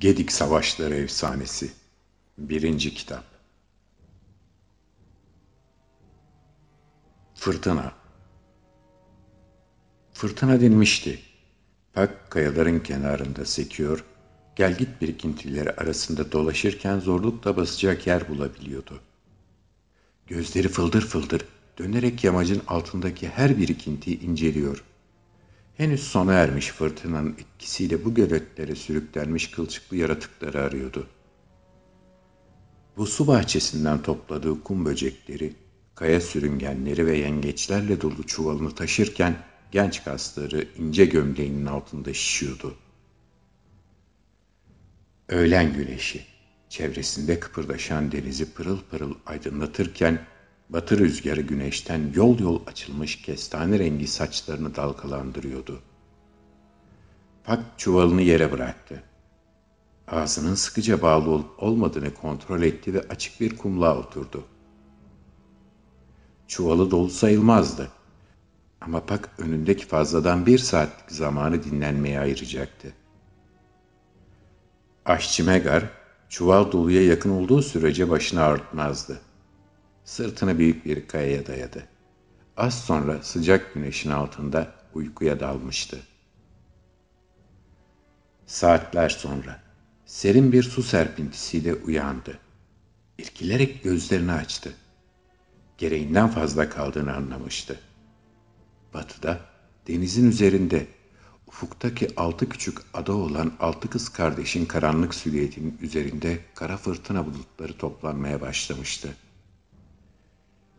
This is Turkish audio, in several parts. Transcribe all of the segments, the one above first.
Gedik Savaşları Efsanesi 1. Kitap Fırtına Fırtına dinmişti. Pak kayaların kenarında sekiyor, gelgit birikintileri arasında dolaşırken zorlukla basacak yer bulabiliyordu. Gözleri fıldır fıldır dönerek yamacın altındaki her birikintiyi inceliyor. Henüz sona ermiş fırtınanın etkisiyle bu göletlere sürüklenmiş kılçıklı yaratıkları arıyordu. Bu su bahçesinden topladığı kum böcekleri, kaya sürüngenleri ve yengeçlerle dolu çuvalını taşırken genç kasları ince gömleğinin altında şişiyordu. Öğlen güneşi çevresinde kıpırdaşan denizi pırıl pırıl aydınlatırken Batı rüzgarı güneşten yol yol açılmış kestane rengi saçlarını dalgalandırıyordu. Pak çuvalını yere bıraktı. Ağzının sıkıca bağlı olup olmadığını kontrol etti ve açık bir kumluğa oturdu. Çuvalı dolu sayılmazdı. Ama Pak önündeki fazladan bir saatlik zamanı dinlenmeye ayıracaktı. Aşçı Megar, çuval doluya yakın olduğu sürece başını ağrıtmazdı. Sırtını büyük bir kayaya dayadı. Az sonra sıcak güneşin altında uykuya dalmıştı. Saatler sonra serin bir su serpintisiyle uyandı. İrkilerek gözlerini açtı. Gereğinden fazla kaldığını anlamıştı. Batıda, denizin üzerinde, ufuktaki altı küçük ada olan altı kız kardeşin karanlık silüetinin üzerinde kara fırtına bulutları toplanmaya başlamıştı.''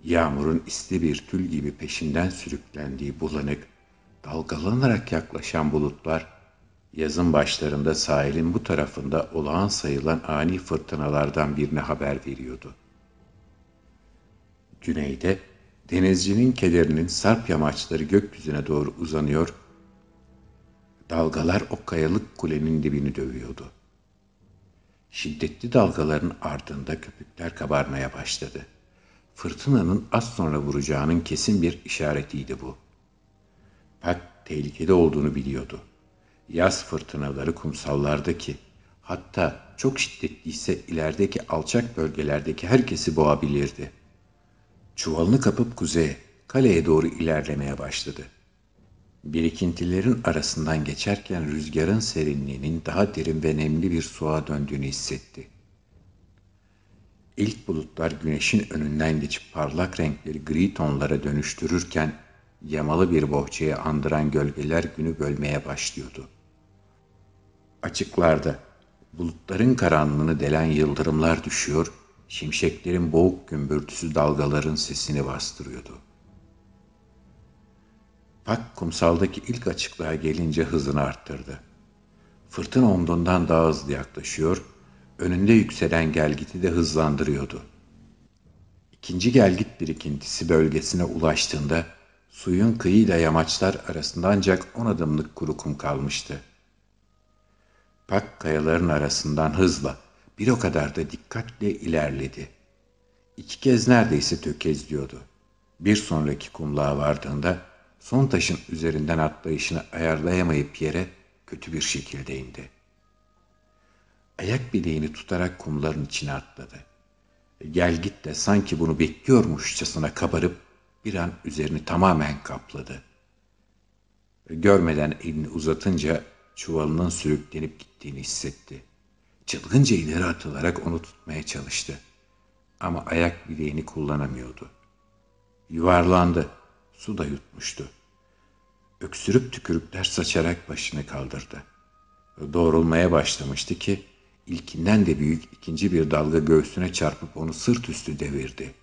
Yağmurun isli bir tül gibi peşinden sürüklendiği bulanık, dalgalanarak yaklaşan bulutlar, yazın başlarında sahilin bu tarafında olağan sayılan ani fırtınalardan birine haber veriyordu. Güneyde, denizcinin kederinin sarp yamaçları gökyüzüne doğru uzanıyor, dalgalar o kayalık kulenin dibini dövüyordu. Şiddetli dalgaların ardında köpükler kabarmaya başladı fırtınanın az sonra vuracağının kesin bir işaretiydi bu. Pat tehlikede olduğunu biliyordu. Yaz fırtınaları kumsallardaki hatta çok şiddetliyse ilerideki alçak bölgelerdeki herkesi boğabilirdi. Çuvalını kapıp kuzeye, kaleye doğru ilerlemeye başladı. Birikintilerin arasından geçerken rüzgarın serinliğinin daha derin ve nemli bir suğa döndüğünü hissetti. İlk bulutlar güneşin önünden geçip parlak renkleri gri tonlara dönüştürürken yamalı bir bohçayı andıran gölgeler günü bölmeye başlıyordu. Açıklarda bulutların karanlığını delen yıldırımlar düşüyor, şimşeklerin boğuk gümbürtüsü dalgaların sesini bastırıyordu. Pak kumsaldaki ilk açıklığa gelince hızını arttırdı. Fırtına omdundan daha hızlı yaklaşıyor, önünde yükselen gelgiti de hızlandırıyordu. İkinci gelgit birikintisi bölgesine ulaştığında suyun kıyıyla yamaçlar arasında ancak on adımlık kuru kum kalmıştı. Pak kayaların arasından hızla bir o kadar da dikkatle ilerledi. İki kez neredeyse tökezliyordu. Bir sonraki kumluğa vardığında son taşın üzerinden atlayışını ayarlayamayıp yere kötü bir şekilde indi.'' ayak bileğini tutarak kumların içine atladı. Gel git de sanki bunu bekliyormuşçasına kabarıp bir an üzerini tamamen kapladı. Görmeden elini uzatınca çuvalının sürüklenip gittiğini hissetti. Çılgınca ileri atılarak onu tutmaya çalıştı. Ama ayak bileğini kullanamıyordu. Yuvarlandı. Su da yutmuştu. Öksürüp tükürükler saçarak başını kaldırdı. Doğrulmaya başlamıştı ki İlkinden de büyük ikinci bir dalga göğsüne çarpıp onu sırt üstü devirdi.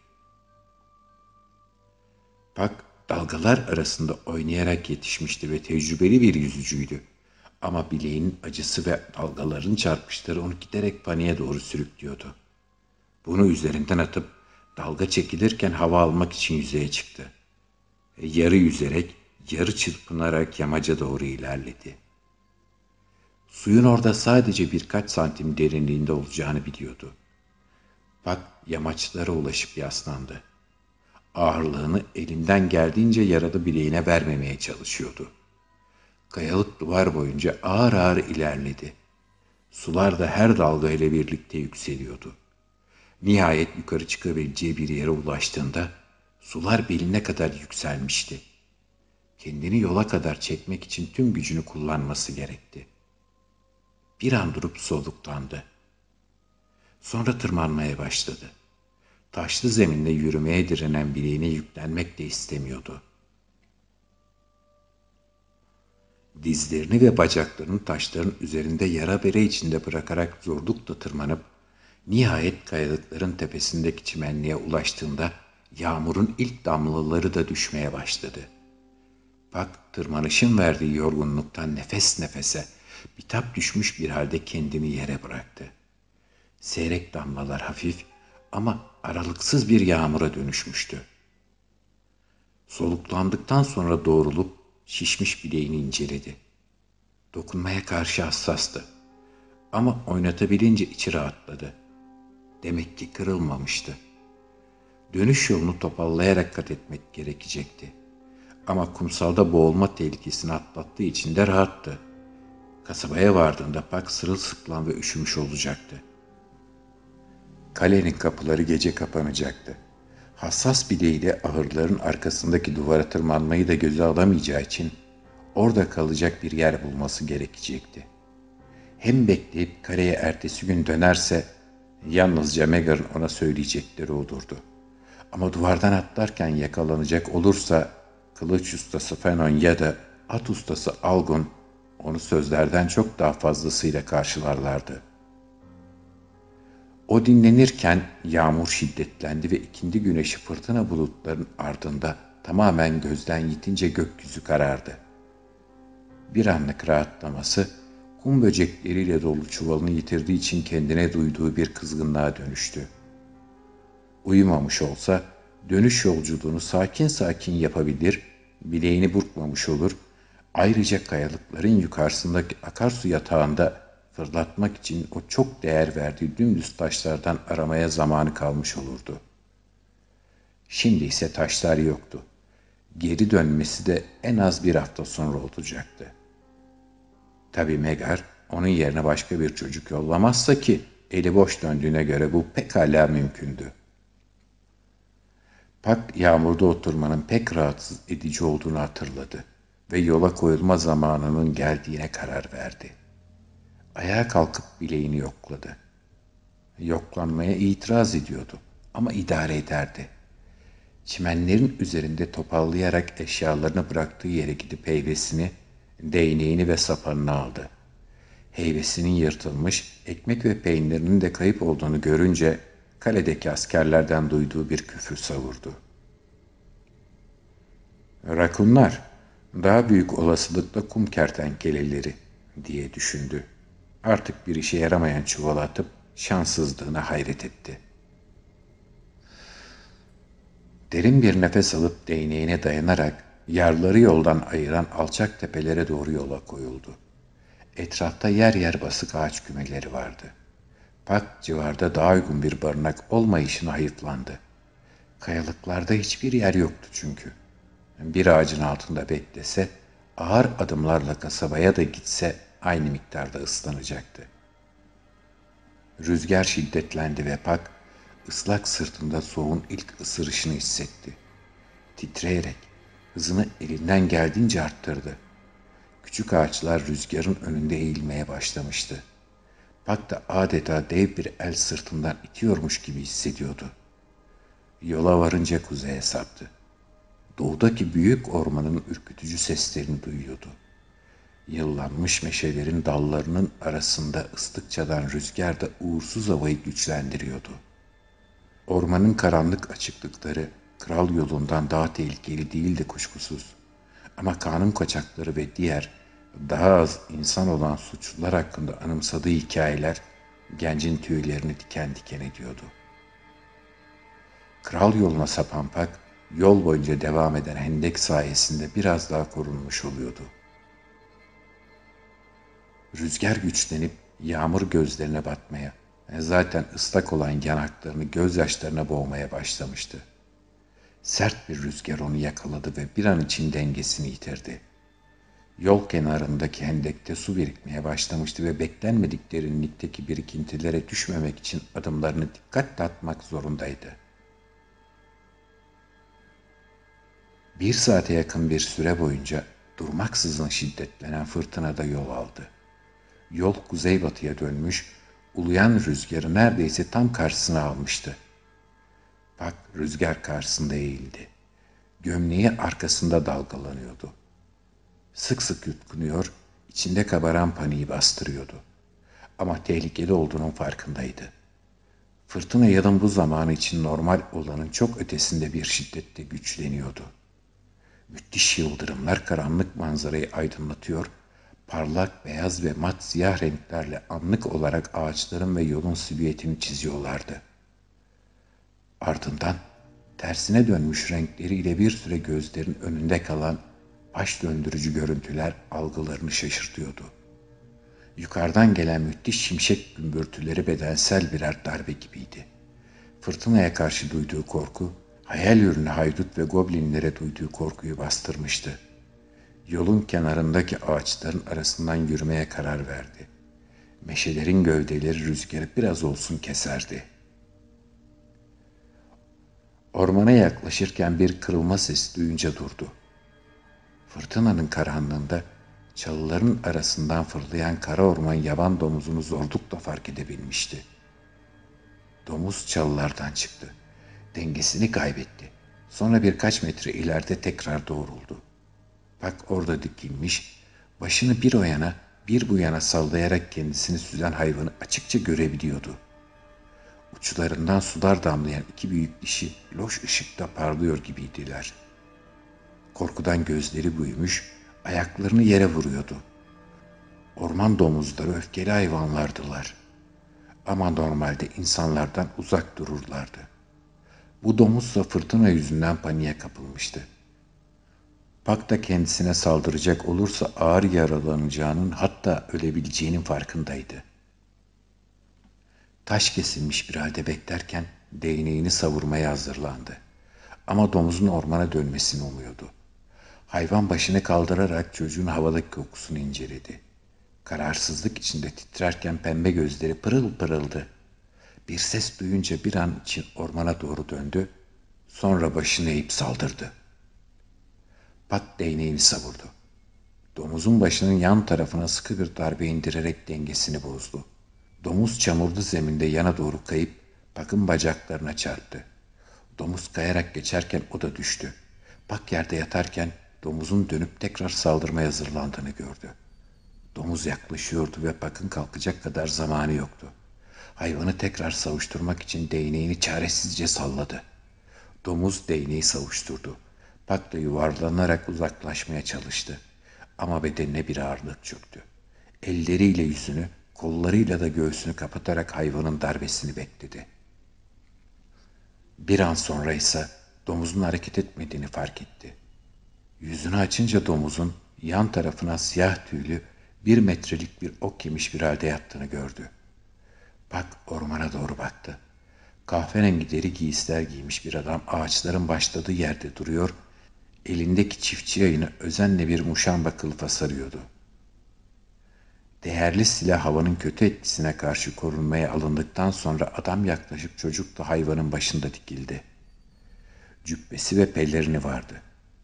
Pak dalgalar arasında oynayarak yetişmişti ve tecrübeli bir yüzücüydü. Ama bileğinin acısı ve dalgaların çarpışları onu giderek paniğe doğru sürüklüyordu. Bunu üzerinden atıp dalga çekilirken hava almak için yüzeye çıktı. Yarı yüzerek, yarı çırpınarak yamaca doğru ilerledi.'' Suyun orada sadece birkaç santim derinliğinde olacağını biliyordu. Pat yamaçlara ulaşıp yaslandı. Ağırlığını elinden geldiğince yaralı bileğine vermemeye çalışıyordu. Kayalık duvar boyunca ağır ağır ilerledi. Sular da her dalga ile birlikte yükseliyordu. Nihayet yukarı çıkabileceği bir yere ulaştığında sular beline kadar yükselmişti. Kendini yola kadar çekmek için tüm gücünü kullanması gerekti.'' Bir an durup soluklandı. Sonra tırmanmaya başladı. Taşlı zeminde yürümeye direnen bileğine yüklenmek de istemiyordu. Dizlerini ve bacaklarını taşların üzerinde yara bere içinde bırakarak zorlukla tırmanıp nihayet kayalıkların tepesindeki çimenliğe ulaştığında yağmurun ilk damlaları da düşmeye başladı. Bak tırmanışın verdiği yorgunluktan nefes nefese Bitap düşmüş bir halde kendini yere bıraktı. Seyrek damlalar hafif ama aralıksız bir yağmura dönüşmüştü. Soluklandıktan sonra doğrulup şişmiş bileğini inceledi. Dokunmaya karşı hassastı. Ama oynatabilince içi rahatladı. Demek ki kırılmamıştı. Dönüş yolunu topallayarak kat etmek gerekecekti. Ama kumsalda boğulma tehlikesini atlattığı için de rahattı. Kasabaya vardığında Pak sırılsıklam ve üşümüş olacaktı. Kalenin kapıları gece kapanacaktı. Hassas bileğiyle ahırların arkasındaki duvara tırmanmayı da göze alamayacağı için orada kalacak bir yer bulması gerekecekti. Hem bekleyip kareye ertesi gün dönerse yalnızca Megar'ın ona söyleyecekleri olurdu. Ama duvardan atlarken yakalanacak olursa kılıç ustası Fenon ya da at ustası Algon onu sözlerden çok daha fazlasıyla karşılarlardı. O dinlenirken yağmur şiddetlendi ve ikindi güneşi fırtına bulutların ardında tamamen gözden yitince gökyüzü karardı. Bir anlık rahatlaması kum böcekleriyle dolu çuvalını yitirdiği için kendine duyduğu bir kızgınlığa dönüştü. Uyumamış olsa dönüş yolculuğunu sakin sakin yapabilir, bileğini burkmamış olur Ayrıca kayalıkların yukarısındaki akarsu yatağında fırlatmak için o çok değer verdiği dümdüz taşlardan aramaya zamanı kalmış olurdu. Şimdi ise taşlar yoktu. Geri dönmesi de en az bir hafta sonra olacaktı. Tabi Megar onun yerine başka bir çocuk yollamazsa ki eli boş döndüğüne göre bu pekala mümkündü. Pak yağmurda oturmanın pek rahatsız edici olduğunu hatırladı ve yola koyulma zamanının geldiğine karar verdi. Ayağa kalkıp bileğini yokladı. Yoklanmaya itiraz ediyordu ama idare ederdi. Çimenlerin üzerinde topallayarak eşyalarını bıraktığı yere gidip heybesini, değneğini ve sapanını aldı. Heybesinin yırtılmış, ekmek ve peynirinin de kayıp olduğunu görünce kaledeki askerlerden duyduğu bir küfür savurdu. Rakunlar, daha büyük olasılıkla kum kertenkeleleri diye düşündü. Artık bir işe yaramayan çuval atıp şanssızlığına hayret etti. Derin bir nefes alıp değneğine dayanarak yarları yoldan ayıran alçak tepelere doğru yola koyuldu. Etrafta yer yer basık ağaç kümeleri vardı. Park civarda daha uygun bir barınak olmayışına hayıflandı. Kayalıklarda hiçbir yer yoktu çünkü bir ağacın altında beklese, ağır adımlarla kasabaya da gitse aynı miktarda ıslanacaktı. Rüzgar şiddetlendi ve Pak, ıslak sırtında soğuğun ilk ısırışını hissetti. Titreyerek hızını elinden geldiğince arttırdı. Küçük ağaçlar rüzgarın önünde eğilmeye başlamıştı. Pak da adeta dev bir el sırtından itiyormuş gibi hissediyordu. Yola varınca kuzeye saptı doğudaki büyük ormanın ürkütücü seslerini duyuyordu. Yıllanmış meşelerin dallarının arasında ıslıkçadan rüzgar da uğursuz havayı güçlendiriyordu. Ormanın karanlık açıklıkları kral yolundan daha tehlikeli değildi kuşkusuz. Ama kanun kaçakları ve diğer daha az insan olan suçlular hakkında anımsadığı hikayeler gencin tüylerini diken diken ediyordu. Kral yoluna sapan Pak, yol boyunca devam eden hendek sayesinde biraz daha korunmuş oluyordu. Rüzgar güçlenip yağmur gözlerine batmaya, zaten ıslak olan yanaklarını gözyaşlarına boğmaya başlamıştı. Sert bir rüzgar onu yakaladı ve bir an için dengesini yitirdi. Yol kenarındaki hendekte su birikmeye başlamıştı ve beklenmedik derinlikteki birikintilere düşmemek için adımlarını dikkatle atmak zorundaydı.'' Bir saate yakın bir süre boyunca durmaksızın şiddetlenen fırtına da yol aldı. Yol kuzeybatıya dönmüş, uluyan rüzgarı neredeyse tam karşısına almıştı. Bak rüzgar karşısında eğildi. Gömleği arkasında dalgalanıyordu. Sık sık yutkunuyor, içinde kabaran paniği bastırıyordu. Ama tehlikeli olduğunun farkındaydı. Fırtına yalın bu zamanı için normal olanın çok ötesinde bir şiddette güçleniyordu.'' Müthiş yıldırımlar karanlık manzarayı aydınlatıyor, parlak beyaz ve mat siyah renklerle anlık olarak ağaçların ve yolun silüetini çiziyorlardı. Ardından tersine dönmüş renkleriyle bir süre gözlerin önünde kalan baş döndürücü görüntüler algılarını şaşırtıyordu. Yukarıdan gelen müthiş şimşek gümbürtüleri bedensel birer darbe gibiydi. Fırtınaya karşı duyduğu korku hayal ürünü haydut ve goblinlere duyduğu korkuyu bastırmıştı. Yolun kenarındaki ağaçların arasından yürümeye karar verdi. Meşelerin gövdeleri rüzgarı biraz olsun keserdi. Ormana yaklaşırken bir kırılma sesi duyunca durdu. Fırtınanın karanlığında çalıların arasından fırlayan kara orman yaban domuzunu zorlukla fark edebilmişti. Domuz çalılardan çıktı Dengesini kaybetti. Sonra birkaç metre ileride tekrar doğruldu. Bak orada dikilmiş, başını bir o yana bir bu yana sallayarak kendisini süzen hayvanı açıkça görebiliyordu. Uçlarından sular damlayan iki büyük dişi loş ışıkta parlıyor gibiydiler. Korkudan gözleri büyümüş, ayaklarını yere vuruyordu. Orman domuzları öfkeli hayvanlardılar. Ama normalde insanlardan uzak dururlardı.'' Bu domuzsa fırtına yüzünden paniğe kapılmıştı. Pak da kendisine saldıracak olursa ağır yaralanacağının hatta ölebileceğinin farkındaydı. Taş kesilmiş bir halde beklerken değneğini savurmaya hazırlandı. Ama domuzun ormana dönmesini umuyordu. Hayvan başını kaldırarak çocuğun havadaki kokusunu inceledi. Kararsızlık içinde titrerken pembe gözleri pırıl pırıldı. Bir ses duyunca bir an için ormana doğru döndü. Sonra başını eğip saldırdı. Pat değneğini savurdu. Domuzun başının yan tarafına sıkı bir darbe indirerek dengesini bozdu. Domuz çamurlu zeminde yana doğru kayıp Pak'ın bacaklarına çarptı. Domuz kayarak geçerken o da düştü. Pak yerde yatarken domuzun dönüp tekrar saldırmaya hazırlandığını gördü. Domuz yaklaşıyordu ve Pak'ın kalkacak kadar zamanı yoktu. Hayvanı tekrar savuşturmak için değneğini çaresizce salladı. Domuz değneği savuşturdu. Patla yuvarlanarak uzaklaşmaya çalıştı. Ama bedenine bir ağırlık çöktü. Elleriyle yüzünü, kollarıyla da göğsünü kapatarak hayvanın darbesini bekledi. Bir an sonra ise domuzun hareket etmediğini fark etti. Yüzünü açınca domuzun yan tarafına siyah tüylü bir metrelik bir ok yemiş bir halde yattığını gördü. Bak ormana doğru baktı. Kahverengi deri giysiler giymiş bir adam ağaçların başladığı yerde duruyor, elindeki çiftçi yayını özenle bir muşamba kılıfa sarıyordu. Değerli silah havanın kötü etkisine karşı korunmaya alındıktan sonra adam yaklaşıp çocuk da hayvanın başında dikildi. Cübbesi ve pellerini vardı.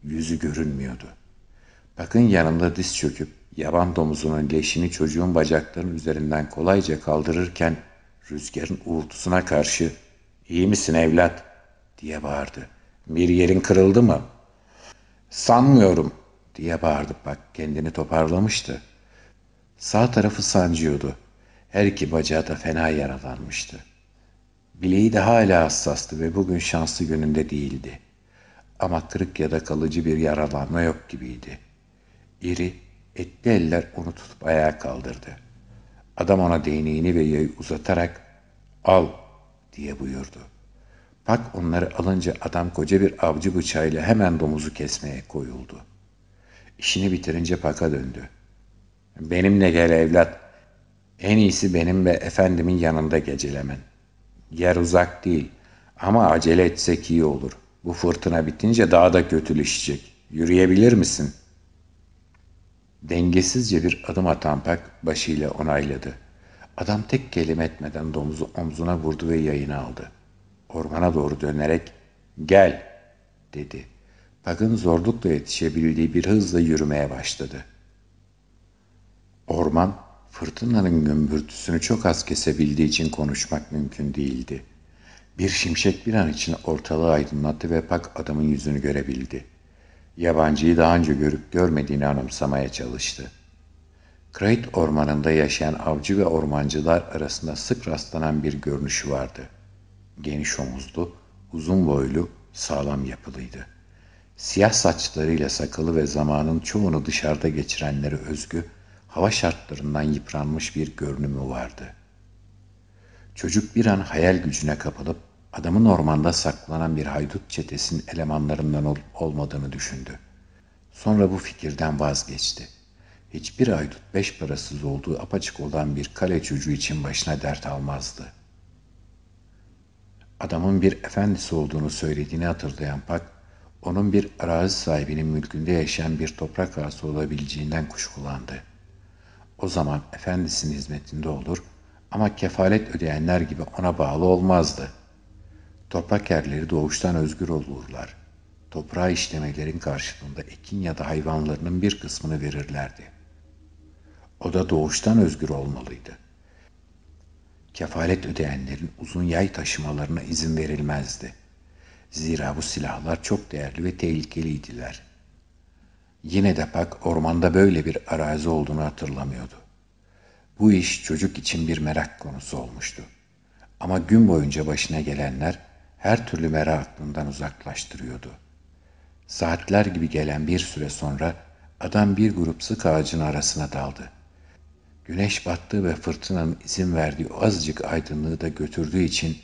Yüzü görünmüyordu. Bakın yanında diz çöküp yaban domuzunun leşini çocuğun bacaklarının üzerinden kolayca kaldırırken Rüzgarın uğultusuna karşı iyi misin evlat diye bağırdı. Bir yerin kırıldı mı? Sanmıyorum diye bağırdı bak kendini toparlamıştı. Sağ tarafı sancıyordu. Her iki bacağı da fena yaralanmıştı. Bileği de hala hassastı ve bugün şanslı gününde değildi. Ama kırık ya da kalıcı bir yaralanma yok gibiydi. İri, etli eller onu tutup ayağa kaldırdı. Adam ona değneğini ve yayı uzatarak al diye buyurdu. Pak onları alınca adam koca bir avcı bıçağıyla hemen domuzu kesmeye koyuldu. İşini bitirince Pak'a döndü. Benimle gel evlat. En iyisi benim ve efendimin yanında gecelemen. Yer uzak değil ama acele etsek iyi olur. Bu fırtına bitince daha da kötüleşecek. Yürüyebilir misin?'' Dengesizce bir adım atan Pak başıyla onayladı. Adam tek kelime etmeden domuzu omzuna vurdu ve yayına aldı. Ormana doğru dönerek gel dedi. Pak'ın zorlukla yetişebildiği bir hızla yürümeye başladı. Orman fırtınanın gümbürtüsünü çok az kesebildiği için konuşmak mümkün değildi. Bir şimşek bir an için ortalığı aydınlattı ve Pak adamın yüzünü görebildi.'' Yabancıyı daha önce görüp görmediğini anımsamaya çalıştı. Krait ormanında yaşayan avcı ve ormancılar arasında sık rastlanan bir görünüşü vardı. Geniş omuzlu, uzun boylu, sağlam yapılıydı. Siyah saçlarıyla sakalı ve zamanın çoğunu dışarıda geçirenlere özgü, hava şartlarından yıpranmış bir görünümü vardı. Çocuk bir an hayal gücüne kapılıp adamın ormanda saklanan bir haydut çetesinin elemanlarından ol olmadığını düşündü. Sonra bu fikirden vazgeçti. Hiçbir haydut beş parasız olduğu apaçık olan bir kale çocuğu için başına dert almazdı. Adamın bir efendisi olduğunu söylediğini hatırlayan Pak, onun bir arazi sahibinin mülkünde yaşayan bir toprak ağası olabileceğinden kuşkulandı. O zaman efendisinin hizmetinde olur ama kefalet ödeyenler gibi ona bağlı olmazdı.'' Toprak yerleri doğuştan özgür olurlar. Toprağa işlemelerin karşılığında ekin ya da hayvanlarının bir kısmını verirlerdi. O da doğuştan özgür olmalıydı. Kefalet ödeyenlerin uzun yay taşımalarına izin verilmezdi. Zira bu silahlar çok değerli ve tehlikeliydiler. Yine de Pak ormanda böyle bir arazi olduğunu hatırlamıyordu. Bu iş çocuk için bir merak konusu olmuştu. Ama gün boyunca başına gelenler her türlü meraklından uzaklaştırıyordu. Saatler gibi gelen bir süre sonra adam bir grup sık ağacın arasına daldı. Güneş battığı ve fırtınanın izin verdiği o azıcık aydınlığı da götürdüğü için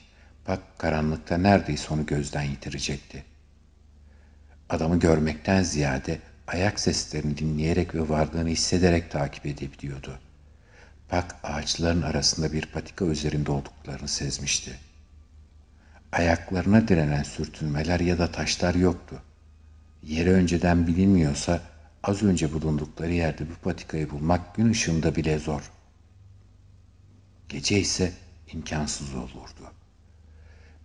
Pak karanlıkta neredeyse onu gözden yitirecekti. Adamı görmekten ziyade ayak seslerini dinleyerek ve varlığını hissederek takip edebiliyordu. Pak ağaçların arasında bir patika üzerinde olduklarını sezmişti.'' Ayaklarına direnen sürtünmeler ya da taşlar yoktu. Yeri önceden bilinmiyorsa az önce bulundukları yerde bu patikayı bulmak gün ışığında bile zor. Gece ise imkansız olurdu.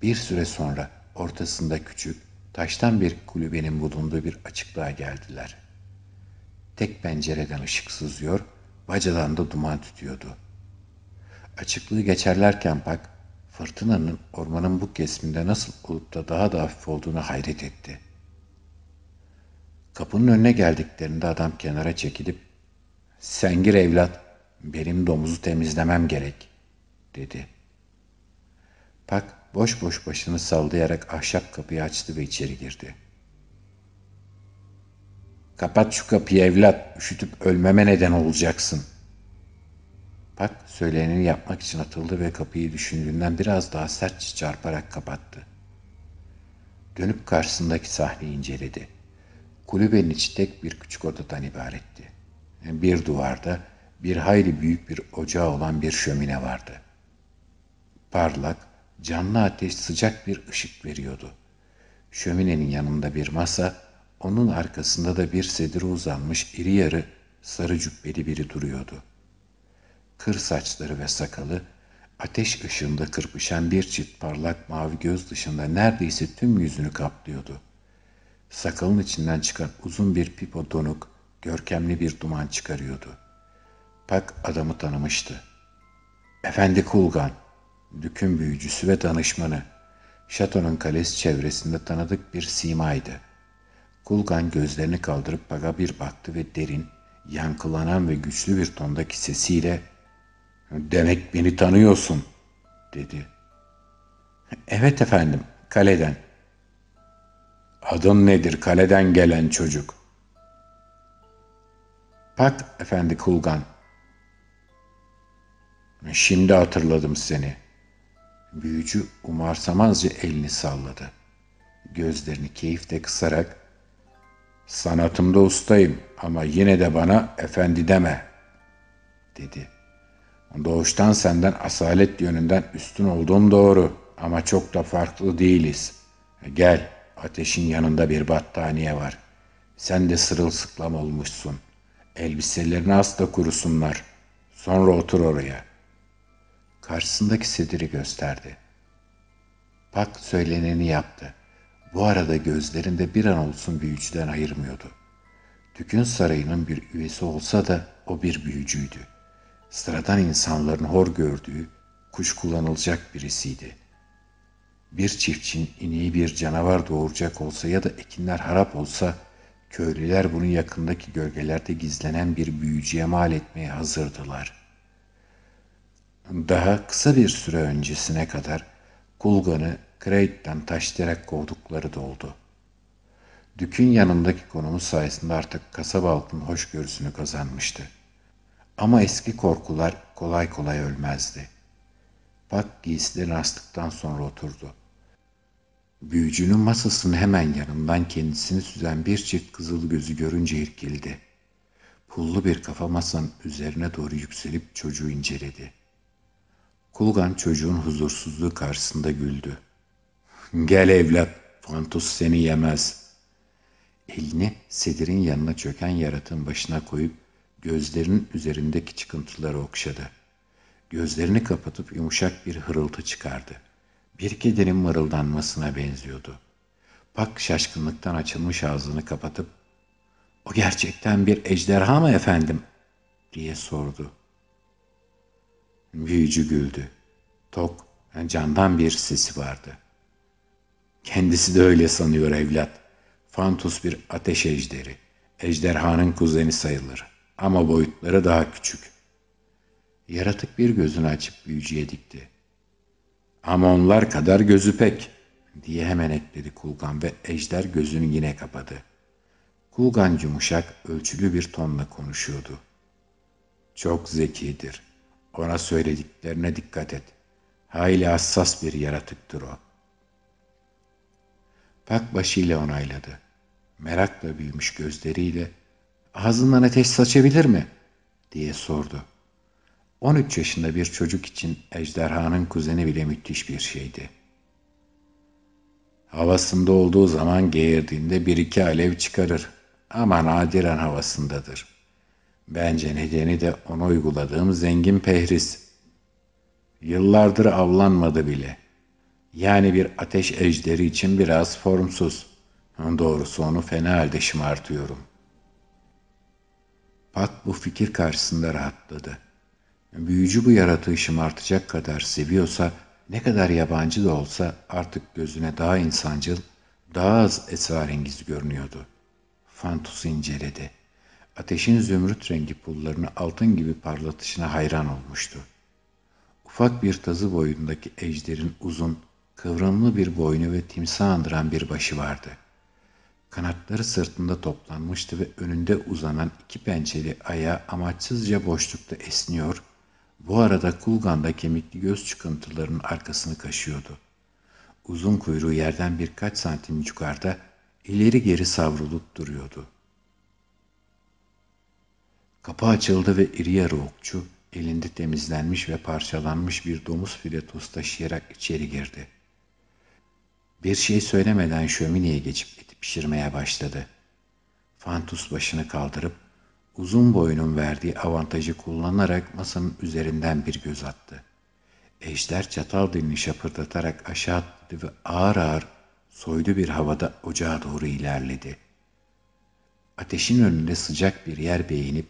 Bir süre sonra ortasında küçük, taştan bir kulübenin bulunduğu bir açıklığa geldiler. Tek pencereden ışık sızıyor, bacadan da duman tütüyordu. Açıklığı geçerlerken Pak, Fırtınanın ormanın bu kesiminde nasıl olup da daha da hafif olduğuna hayret etti. Kapının önüne geldiklerinde adam kenara çekilip ''Sen gir evlat, benim domuzu temizlemem gerek.'' dedi. Pak boş boş başını sallayarak ahşap kapıyı açtı ve içeri girdi. ''Kapat şu kapıyı evlat, üşütüp ölmeme neden olacaksın.'' Pak söyleneni yapmak için atıldı ve kapıyı düşündüğünden biraz daha sert çarparak kapattı. Dönüp karşısındaki sahneyi inceledi. Kulübenin içi tek bir küçük odadan ibaretti. Bir duvarda bir hayli büyük bir ocağı olan bir şömine vardı. Parlak, canlı ateş sıcak bir ışık veriyordu. Şöminenin yanında bir masa, onun arkasında da bir sedire uzanmış iri yarı sarı cübbeli biri duruyordu.'' kır saçları ve sakalı, ateş ışığında kırpışan bir çift parlak mavi göz dışında neredeyse tüm yüzünü kaplıyordu. Sakalın içinden çıkan uzun bir pipo donuk, görkemli bir duman çıkarıyordu. Pak adamı tanımıştı. Efendi Kulgan, dükün büyücüsü ve danışmanı, şatonun kalesi çevresinde tanıdık bir simaydı. Kulgan gözlerini kaldırıp Pak'a bir baktı ve derin, yankılanan ve güçlü bir tondaki sesiyle Demek beni tanıyorsun dedi. Evet efendim kaleden. Adın nedir kaleden gelen çocuk? Pat efendi Kulgan. Şimdi hatırladım seni. Büyücü umarsamazca elini salladı. Gözlerini keyifle kısarak Sanatımda ustayım ama yine de bana efendi deme, dedi.'' Doğuştan senden asalet yönünden üstün olduğum doğru ama çok da farklı değiliz. E, gel, ateşin yanında bir battaniye var. Sen de sırılsıklam olmuşsun. Elbiselerini as da kurusunlar. Sonra otur oraya. Karşısındaki sediri gösterdi. Pak söyleneni yaptı. Bu arada gözlerinde bir an olsun büyücüden ayırmıyordu. Tükün sarayının bir üyesi olsa da o bir büyücüydü.'' sıradan insanların hor gördüğü, kuş kullanılacak birisiydi. Bir çiftçin ineği bir canavar doğuracak olsa ya da ekinler harap olsa, köylüler bunun yakındaki gölgelerde gizlenen bir büyücüye mal etmeye hazırdılar. Daha kısa bir süre öncesine kadar Kulgan'ı Kreit'ten taşlayarak kovdukları da oldu. Dük'ün yanındaki konumu sayesinde artık kasaba halkının hoşgörüsünü kazanmıştı. Ama eski korkular kolay kolay ölmezdi. Pak giysilerini astıktan sonra oturdu. Büyücünün masasının hemen yanından kendisini süzen bir çift kızıl gözü görünce irkildi. Pullu bir kafa masanın üzerine doğru yükselip çocuğu inceledi. Kulgan çocuğun huzursuzluğu karşısında güldü. Gel evlat, Fantus seni yemez. Elini sedirin yanına çöken yaratığın başına koyup gözlerinin üzerindeki çıkıntıları okşadı. Gözlerini kapatıp yumuşak bir hırıltı çıkardı. Bir kedinin mırıldanmasına benziyordu. Pak şaşkınlıktan açılmış ağzını kapatıp ''O gerçekten bir ejderha mı efendim?'' diye sordu. Büyücü güldü. Tok, candan bir sesi vardı. Kendisi de öyle sanıyor evlat. Fantus bir ateş ejderi. Ejderhanın kuzeni sayılır ama boyutları daha küçük. Yaratık bir gözünü açıp büyücüye dikti. Ama onlar kadar gözü pek diye hemen ekledi Kulgan ve ejder gözünü yine kapadı. Kulgan yumuşak, ölçülü bir tonla konuşuyordu. Çok zekidir. Ona söylediklerine dikkat et. Hayli hassas bir yaratıktır o. Pak başıyla onayladı. Merakla büyümüş gözleriyle ağzından ateş saçabilir mi? diye sordu. 13 yaşında bir çocuk için ejderhanın kuzeni bile müthiş bir şeydi. Havasında olduğu zaman geğirdiğinde bir iki alev çıkarır ama nadiren havasındadır. Bence nedeni de ona uyguladığım zengin pehriz. Yıllardır avlanmadı bile. Yani bir ateş ejderi için biraz formsuz. Doğrusu onu fena halde şımartıyorum.'' Pat bu fikir karşısında rahatladı. Büyücü bu yaratığı şımartacak kadar seviyorsa ne kadar yabancı da olsa artık gözüne daha insancıl, daha az esrarengiz görünüyordu. Fantus inceledi. Ateşin zümrüt rengi pullarını altın gibi parlatışına hayran olmuştu. Ufak bir tazı boyundaki ejderin uzun, kıvrımlı bir boynu ve timsah andıran bir başı vardı.'' Kanatları sırtında toplanmıştı ve önünde uzanan iki pençeli ayağı amaçsızca boşlukta esniyor. Bu arada Kulgan'da kemikli göz çıkıntılarının arkasını kaşıyordu. Uzun kuyruğu yerden birkaç santim yukarıda ileri geri savrulup duruyordu. Kapı açıldı ve iri yarı okçu elinde temizlenmiş ve parçalanmış bir domuz filetosu taşıyarak içeri girdi. Bir şey söylemeden şömineye geçip eti pişirmeye başladı. Fantus başını kaldırıp uzun boyunun verdiği avantajı kullanarak masanın üzerinden bir göz attı. Ejder çatal dilini şapırdatarak aşağı attı ve ağır ağır soylu bir havada ocağa doğru ilerledi. Ateşin önünde sıcak bir yer beğenip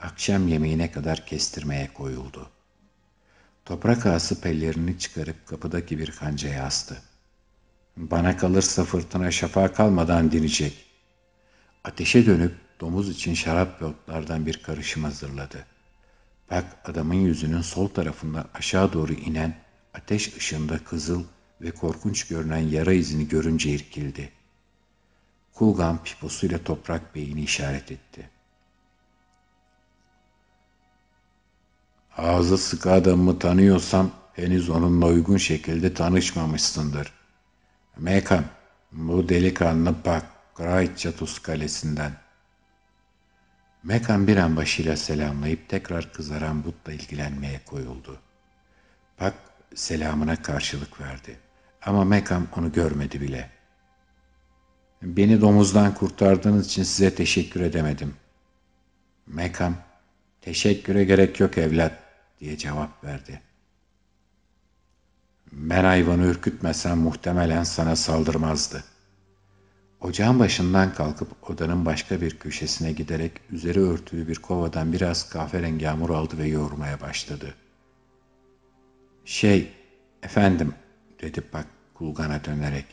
akşam yemeğine kadar kestirmeye koyuldu. Toprak ağası pellerini çıkarıp kapıdaki bir kancaya astı. Bana kalırsa fırtına şafağa kalmadan dinecek. Ateşe dönüp domuz için şarap ve otlardan bir karışım hazırladı. Bak adamın yüzünün sol tarafından aşağı doğru inen ateş ışığında kızıl ve korkunç görünen yara izini görünce irkildi. Kulgan piposuyla toprak beyini işaret etti. Ağzı sıkı adamı tanıyorsam henüz onunla uygun şekilde tanışmamışsındır. Mekan, bu delikanlı bak Kraitçatus kalesinden. Mekan bir an başıyla selamlayıp tekrar kızaran butla ilgilenmeye koyuldu. Pak selamına karşılık verdi. Ama Mekan onu görmedi bile. Beni domuzdan kurtardığınız için size teşekkür edemedim. Mekan, teşekküre gerek yok evlat diye cevap verdi. Ben hayvanı ürkütmesem muhtemelen sana saldırmazdı. Ocağın başından kalkıp odanın başka bir köşesine giderek üzeri örtülü bir kovadan biraz kahverengi yağmur aldı ve yoğurmaya başladı. Şey, efendim, dedi bak Kulgan'a dönerek.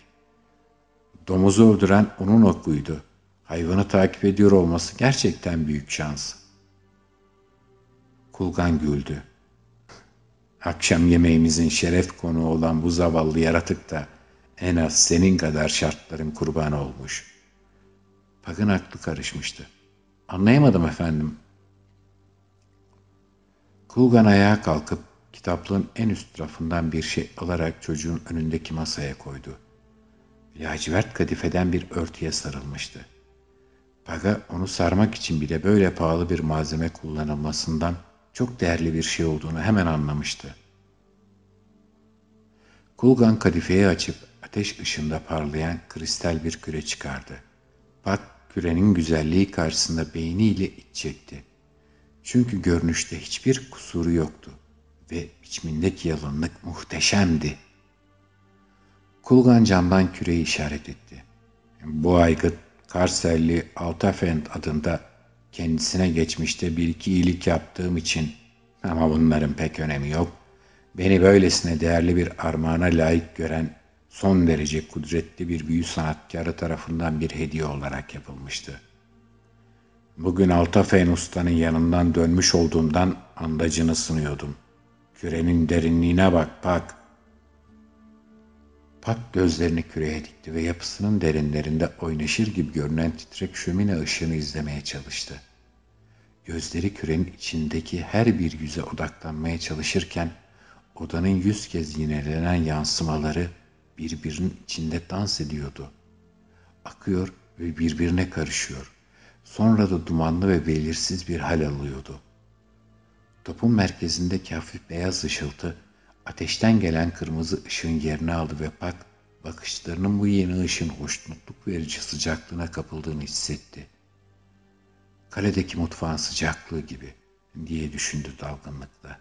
Domuzu öldüren onun okuydu. Hayvanı takip ediyor olması gerçekten büyük şans. Kulgan güldü. Akşam yemeğimizin şeref konu olan bu zavallı yaratık da en az senin kadar şartların kurbanı olmuş. Pakın aklı karışmıştı. Anlayamadım efendim. Kulgan ayağa kalkıp kitaplığın en üst rafından bir şey alarak çocuğun önündeki masaya koydu. Lacivert kadifeden bir örtüye sarılmıştı. Paga onu sarmak için bile böyle pahalı bir malzeme kullanılmasından çok değerli bir şey olduğunu hemen anlamıştı. Kulgan kadifeyi açıp ateş ışığında parlayan kristal bir küre çıkardı. Pat kürenin güzelliği karşısında beyniyle iç çekti. Çünkü görünüşte hiçbir kusuru yoktu ve biçimindeki yalınlık muhteşemdi. Kulgan camdan küreyi işaret etti. Bu aygıt Karselli Altafend adında Kendisine geçmişte bir iki iyilik yaptığım için ama bunların pek önemi yok. Beni böylesine değerli bir armağana layık gören son derece kudretli bir büyü sanatkarı tarafından bir hediye olarak yapılmıştı. Bugün Altafen Usta'nın yanından dönmüş olduğumdan andacını sınıyordum. Kürenin derinliğine bak bak.'' Pat gözlerini küreye dikti ve yapısının derinlerinde oynaşır gibi görünen titrek şömine ışığını izlemeye çalıştı. Gözleri kürenin içindeki her bir yüze odaklanmaya çalışırken odanın yüz kez yinelenen yansımaları birbirinin içinde dans ediyordu. Akıyor ve birbirine karışıyor. Sonra da dumanlı ve belirsiz bir hal alıyordu. Topun merkezindeki hafif beyaz ışıltı ateşten gelen kırmızı ışığın yerini aldı ve Pak bakışlarının bu yeni ışın hoşnutluk verici sıcaklığına kapıldığını hissetti. Kaledeki mutfağın sıcaklığı gibi diye düşündü dalgınlıkla.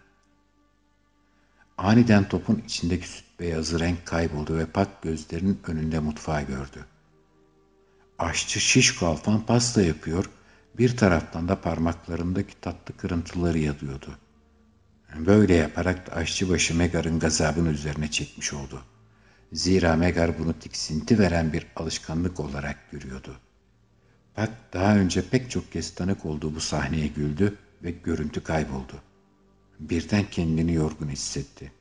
Aniden topun içindeki süt beyazı renk kayboldu ve Pak gözlerinin önünde mutfağı gördü. Aşçı şiş altan pasta yapıyor, bir taraftan da parmaklarındaki tatlı kırıntıları yadıyordu.'' Böyle yaparak aşçıbaşı Megar'ın gazabını üzerine çekmiş oldu. Zira Megar bunu tiksinti veren bir alışkanlık olarak görüyordu. Pat daha önce pek çok kez tanık olduğu bu sahneye güldü ve görüntü kayboldu. Birden kendini yorgun hissetti.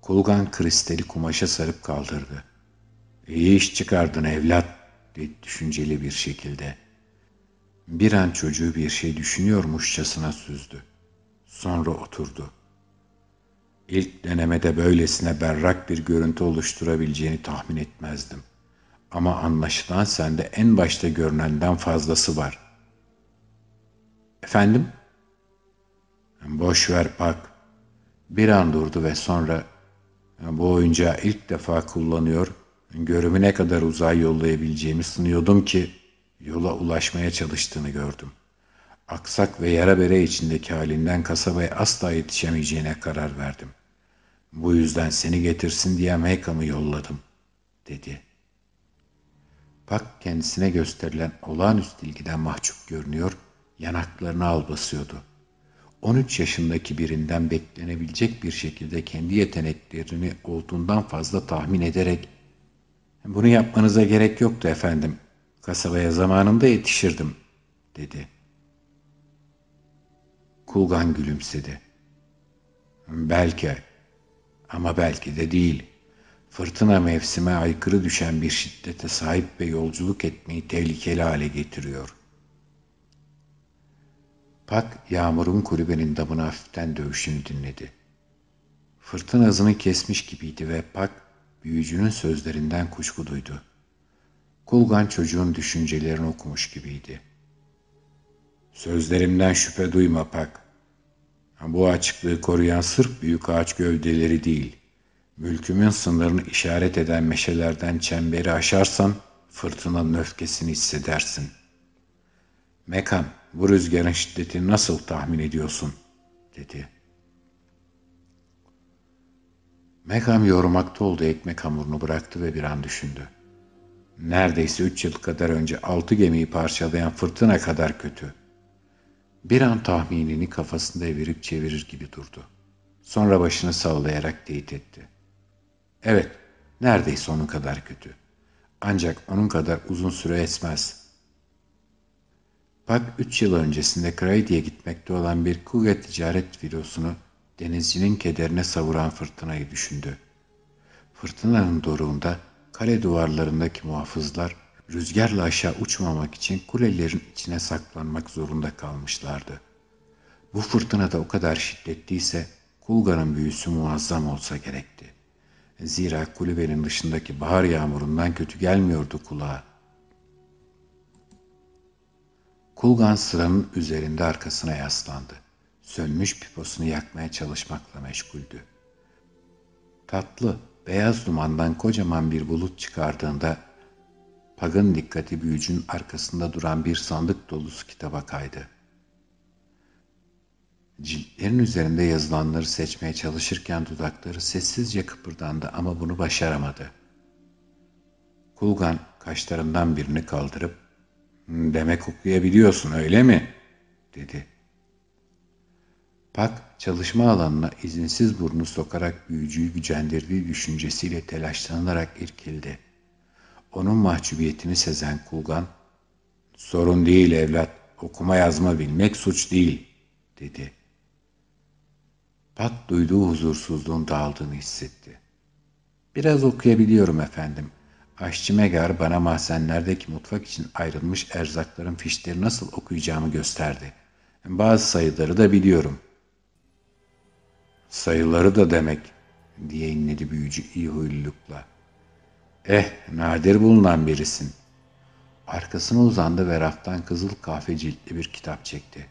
Kulgan kristali kumaşa sarıp kaldırdı. İyi iş çıkardın evlat, dedi düşünceli bir şekilde.'' Bir an çocuğu bir şey düşünüyormuşçasına süzdü. Sonra oturdu. İlk denemede böylesine berrak bir görüntü oluşturabileceğini tahmin etmezdim. Ama anlaşılan sende en başta görünenden fazlası var. Efendim? Boş ver Pak. Bir an durdu ve sonra bu oyuncağı ilk defa kullanıyor, ne kadar uzay yollayabileceğimi sınıyordum ki yola ulaşmaya çalıştığını gördüm. Aksak ve yara bere içindeki halinden kasabaya asla yetişemeyeceğine karar verdim. Bu yüzden seni getirsin diye Meykam'ı yolladım, dedi. Pak kendisine gösterilen olağanüstü ilgiden mahcup görünüyor, yanaklarını al basıyordu. 13 yaşındaki birinden beklenebilecek bir şekilde kendi yeteneklerini olduğundan fazla tahmin ederek bunu yapmanıza gerek yoktu efendim Kasabaya zamanında yetişirdim, dedi. Kulgan gülümsedi. Belki ama belki de değil. Fırtına mevsime aykırı düşen bir şiddete sahip ve yolculuk etmeyi tehlikeli hale getiriyor. Pak yağmurun kulübenin damına hafiften dövüşünü dinledi. Fırtına hızını kesmiş gibiydi ve Pak büyücünün sözlerinden kuşku duydu. Kulgan çocuğun düşüncelerini okumuş gibiydi. Sözlerimden şüphe duyma Pak. Bu açıklığı koruyan sırf büyük ağaç gövdeleri değil, mülkümün sınırını işaret eden meşelerden çemberi aşarsan fırtınanın öfkesini hissedersin. Mekan, bu rüzgarın şiddetini nasıl tahmin ediyorsun? dedi. Mekan yormakta olduğu ekmek hamurunu bıraktı ve bir an düşündü neredeyse üç yıl kadar önce altı gemiyi parçalayan fırtına kadar kötü. Bir an tahminini kafasında evirip çevirir gibi durdu. Sonra başını sallayarak teyit etti. Evet, neredeyse onun kadar kötü. Ancak onun kadar uzun süre etmez. Bak üç yıl öncesinde Kraidi'ye gitmekte olan bir kuvvet ticaret filosunu denizcinin kederine savuran fırtınayı düşündü. Fırtınanın doruğunda kale duvarlarındaki muhafızlar rüzgarla aşağı uçmamak için kulelerin içine saklanmak zorunda kalmışlardı. Bu fırtına da o kadar şiddetliyse Kulga'nın büyüsü muazzam olsa gerekti. Zira kulübenin dışındaki bahar yağmurundan kötü gelmiyordu kulağa. Kulgan sıranın üzerinde arkasına yaslandı. Sönmüş piposunu yakmaya çalışmakla meşguldü. Tatlı beyaz dumandan kocaman bir bulut çıkardığında Pag'ın dikkati büyücün arkasında duran bir sandık dolusu kitaba kaydı. Ciltlerin üzerinde yazılanları seçmeye çalışırken dudakları sessizce kıpırdandı ama bunu başaramadı. Kulgan kaşlarından birini kaldırıp ''Demek okuyabiliyorsun öyle mi?'' dedi. Pak, çalışma alanına izinsiz burnu sokarak büyücüyü gücendirdiği düşüncesiyle telaşlanarak irkildi. Onun mahcubiyetini sezen Kulgan, ''Sorun değil evlat, okuma yazma bilmek suç değil.'' dedi. Pat duyduğu huzursuzluğun dağıldığını hissetti. ''Biraz okuyabiliyorum efendim. Aşçı Megar bana mahzenlerdeki mutfak için ayrılmış erzakların fişleri nasıl okuyacağımı gösterdi. Bazı sayıları da biliyorum.'' sayıları da demek diye inledi büyücü iyi huylulukla. Eh nadir bulunan birisin. Arkasına uzandı ve raftan kızıl kahve ciltli bir kitap çekti.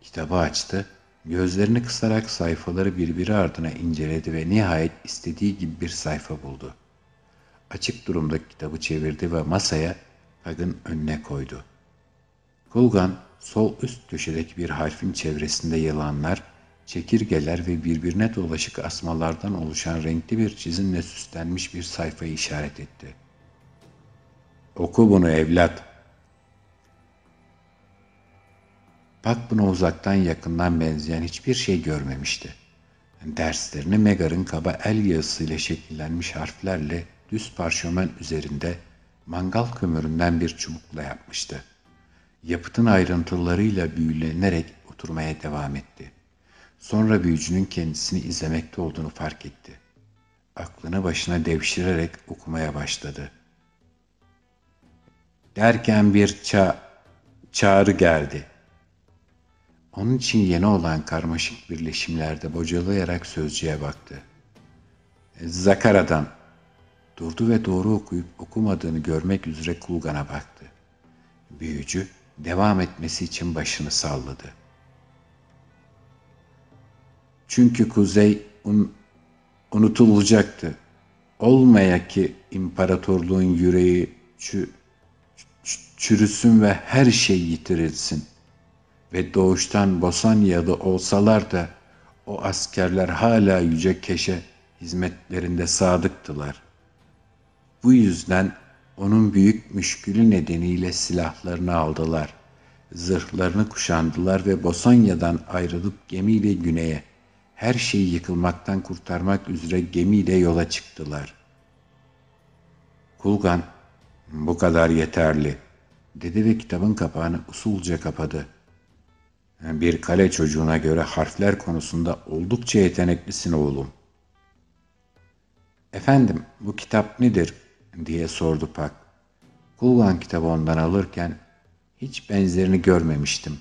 Kitabı açtı, gözlerini kısarak sayfaları birbiri ardına inceledi ve nihayet istediği gibi bir sayfa buldu. Açık durumda kitabı çevirdi ve masaya Hag'ın önüne koydu. Kulgan sol üst köşedeki bir harfin çevresinde yılanlar, çekirgeler ve birbirine dolaşık asmalardan oluşan renkli bir çizimle süslenmiş bir sayfayı işaret etti. Oku bunu evlat. Pat bunu uzaktan yakından benzeyen hiçbir şey görmemişti. Derslerini Megar'ın kaba el yazısıyla şekillenmiş harflerle düz parşömen üzerinde mangal kömüründen bir çubukla yapmıştı. Yapıtın ayrıntılarıyla büyülenerek oturmaya devam etti. Sonra büyücünün kendisini izlemekte olduğunu fark etti. Aklını başına devşirerek okumaya başladı. Derken bir ça çağrı geldi. Onun için yeni olan karmaşık birleşimlerde bocalayarak sözcüye baktı. E, Zakara'dan durdu ve doğru okuyup okumadığını görmek üzere Kulgan'a baktı. Büyücü devam etmesi için başını salladı.'' Çünkü kuzey un, unutulacaktı. Olmaya ki imparatorluğun yüreği çü, çürüsün ve her şey yitirilsin. Ve doğuştan Bosanya'da olsalar da o askerler hala yüce keşe hizmetlerinde sadıktılar. Bu yüzden onun büyük müşkülü nedeniyle silahlarını aldılar. Zırhlarını kuşandılar ve Bosanya'dan ayrılıp gemiyle güneye her şeyi yıkılmaktan kurtarmak üzere gemiyle yola çıktılar. Kulgan, bu kadar yeterli, dedi ve kitabın kapağını usulca kapadı. Bir kale çocuğuna göre harfler konusunda oldukça yeteneklisin oğlum. Efendim, bu kitap nedir? diye sordu Pak. Kulgan kitabı ondan alırken hiç benzerini görmemiştim.''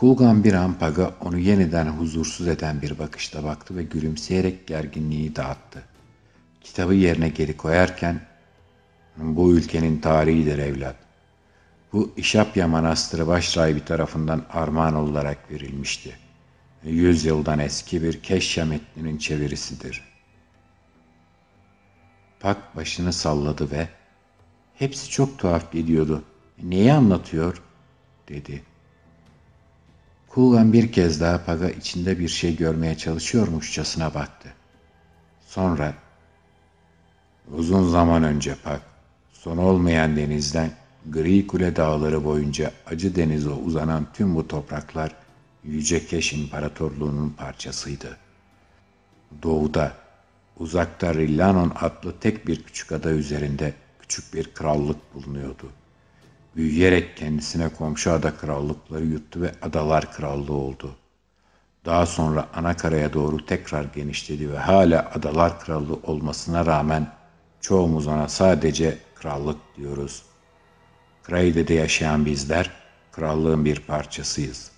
Kulgan bir an Pag'a onu yeniden huzursuz eden bir bakışta baktı ve gülümseyerek gerginliği dağıttı. Kitabı yerine geri koyarken bu ülkenin tarihidir evlat. Bu İşapya Manastırı başrahibi tarafından armağan olarak verilmişti. Yüzyıldan eski bir Keşya metninin çevirisidir. Pak başını salladı ve ''Hepsi çok tuhaf geliyordu. Neyi anlatıyor?'' dedi. Kuğlan bir kez daha paga içinde bir şey görmeye çalışıyormuşçasına baktı. Sonra uzun zaman önce pak, son olmayan denizden gri kule dağları boyunca acı denize uzanan tüm bu topraklar Yüce Keş İmparatorluğu'nun parçasıydı. Doğuda, uzakta Rillanon adlı tek bir küçük ada üzerinde küçük bir krallık bulunuyordu büyüyerek kendisine komşu ada krallıkları yuttu ve adalar krallığı oldu. Daha sonra anakaraya doğru tekrar genişledi ve hala adalar krallığı olmasına rağmen çoğumuz ona sadece krallık diyoruz. Kraide'de yaşayan bizler krallığın bir parçasıyız.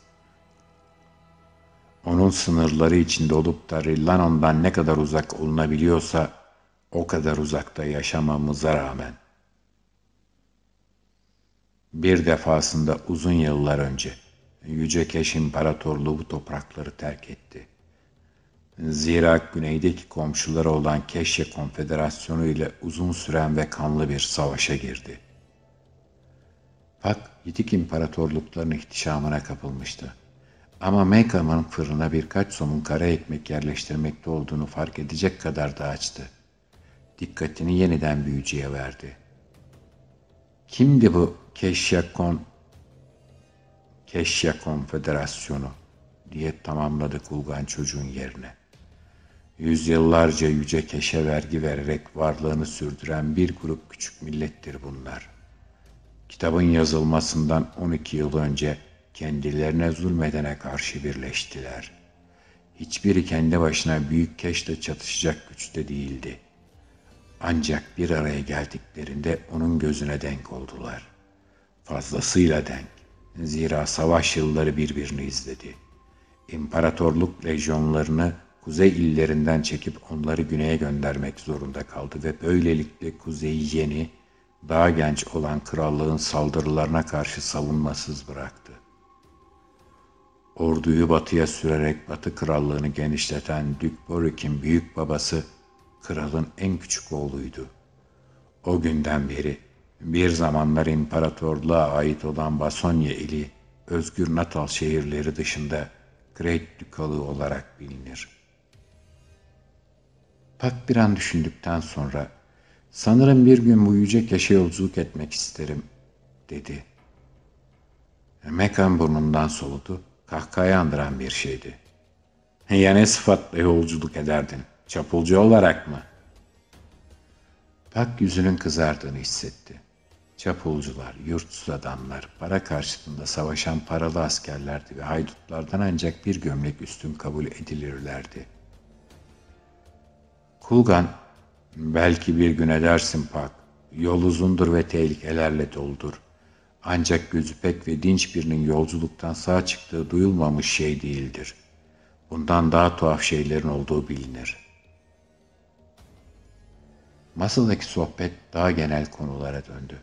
Onun sınırları içinde olup da Rillanon'dan ne kadar uzak olunabiliyorsa o kadar uzakta yaşamamıza rağmen. Bir defasında uzun yıllar önce Yüce Keş İmparatorluğu bu toprakları terk etti. Zira güneydeki komşuları olan Keşya Konfederasyonu ile uzun süren ve kanlı bir savaşa girdi. Fak Hitik İmparatorlukların ihtişamına kapılmıştı. Ama Meykaman fırına birkaç somun kara ekmek yerleştirmekte olduğunu fark edecek kadar da açtı. Dikkatini yeniden büyücüye verdi. Kimdi bu Keşya Kon Keşya Konfederasyonu diye tamamladı Kulgan çocuğun yerine. Yüzyıllarca yüce keşe vergi vererek varlığını sürdüren bir grup küçük millettir bunlar. Kitabın yazılmasından 12 yıl önce kendilerine zulmedene karşı birleştiler. Hiçbiri kendi başına büyük keşle çatışacak güçte değildi. Ancak bir araya geldiklerinde onun gözüne denk oldular fazlasıyla denk. Zira savaş yılları birbirini izledi. İmparatorluk lejyonlarını kuzey illerinden çekip onları güneye göndermek zorunda kaldı ve böylelikle kuzeyi yeni, daha genç olan krallığın saldırılarına karşı savunmasız bıraktı. Orduyu batıya sürerek Batı krallığını genişleten Dük Borik'in büyük babası kralın en küçük oğluydu. O günden beri bir zamanlar imparatorluğa ait olan Basonya ili, özgür Natal şehirleri dışında Great Dukalığı olarak bilinir. Pak bir an düşündükten sonra, sanırım bir gün bu yüce keşe yolculuk etmek isterim, dedi. Mekan burnundan soludu, kahkaya andıran bir şeydi. Ya ne sıfatla yolculuk ederdin, çapulcu olarak mı?'' Pak yüzünün kızardığını hissetti çapulcular, yurtsuz adamlar, para karşılığında savaşan paralı askerlerdi ve haydutlardan ancak bir gömlek üstün kabul edilirlerdi. Kulgan, belki bir gün edersin Pak, yol uzundur ve tehlikelerle doldur. Ancak gözü pek ve dinç birinin yolculuktan sağ çıktığı duyulmamış şey değildir. Bundan daha tuhaf şeylerin olduğu bilinir. Masadaki sohbet daha genel konulara döndü.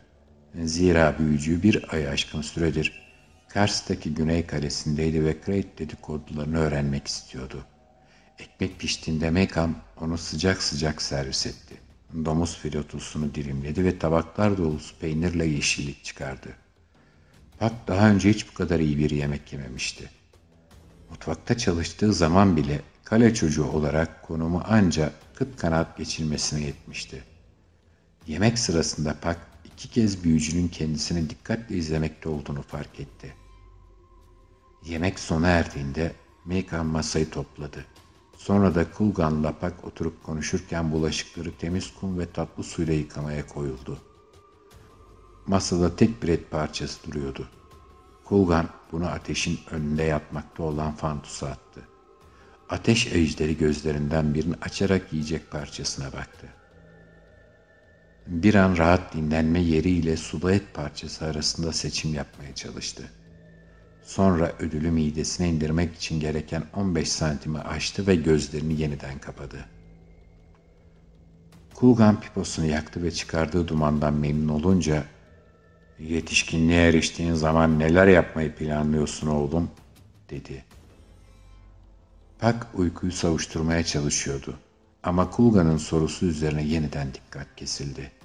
Zira büyücü bir ay aşkın süredir Kars'taki Güney Kalesi'ndeydi ve Krayt dedikodularını öğrenmek istiyordu. Ekmek piştiğinde Mekam onu sıcak sıcak servis etti. Domuz filotusunu dilimledi ve tabaklar dolusu peynirle yeşillik çıkardı. Pat daha önce hiç bu kadar iyi bir yemek yememişti. Mutfakta çalıştığı zaman bile kale çocuğu olarak konumu anca kıt kanaat geçirmesine yetmişti. Yemek sırasında Pak iki kez büyücünün kendisini dikkatle izlemekte olduğunu fark etti. Yemek sona erdiğinde Meykan masayı topladı. Sonra da Kulgan Lapak oturup konuşurken bulaşıkları temiz kum ve tatlı suyla yıkamaya koyuldu. Masada tek bir et parçası duruyordu. Kulgan bunu ateşin önünde yatmakta olan fantusa attı. Ateş ejderi gözlerinden birini açarak yiyecek parçasına baktı bir an rahat dinlenme yeri yeriyle sulu et parçası arasında seçim yapmaya çalıştı. Sonra ödülü midesine indirmek için gereken 15 santimi açtı ve gözlerini yeniden kapadı. Kulgan piposunu yaktı ve çıkardığı dumandan memnun olunca ''Yetişkinliğe eriştiğin zaman neler yapmayı planlıyorsun oğlum?'' dedi. Pak uykuyu savuşturmaya çalışıyordu ama Kulgan'ın sorusu üzerine yeniden dikkat kesildi.''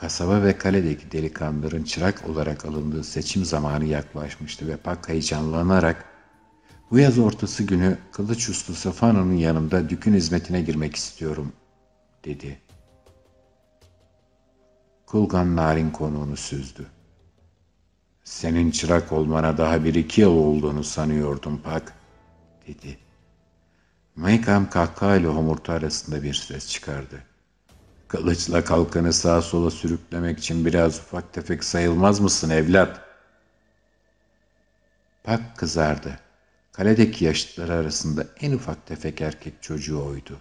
Kasaba ve kaledeki delikanlıların çırak olarak alındığı seçim zamanı yaklaşmıştı ve Pak heyecanlanarak bu yaz ortası günü kılıç uslu Safano'nun yanında dükün hizmetine girmek istiyorum dedi. Kulgan narin konuğunu süzdü. Senin çırak olmana daha bir iki yıl olduğunu sanıyordum Pak dedi. Maykam kahkahayla homurtu arasında bir ses çıkardı. Kılıçla kalkanı sağa sola sürüklemek için biraz ufak tefek sayılmaz mısın evlat? Pak kızardı. Kaledeki yaşıtları arasında en ufak tefek erkek çocuğu oydu.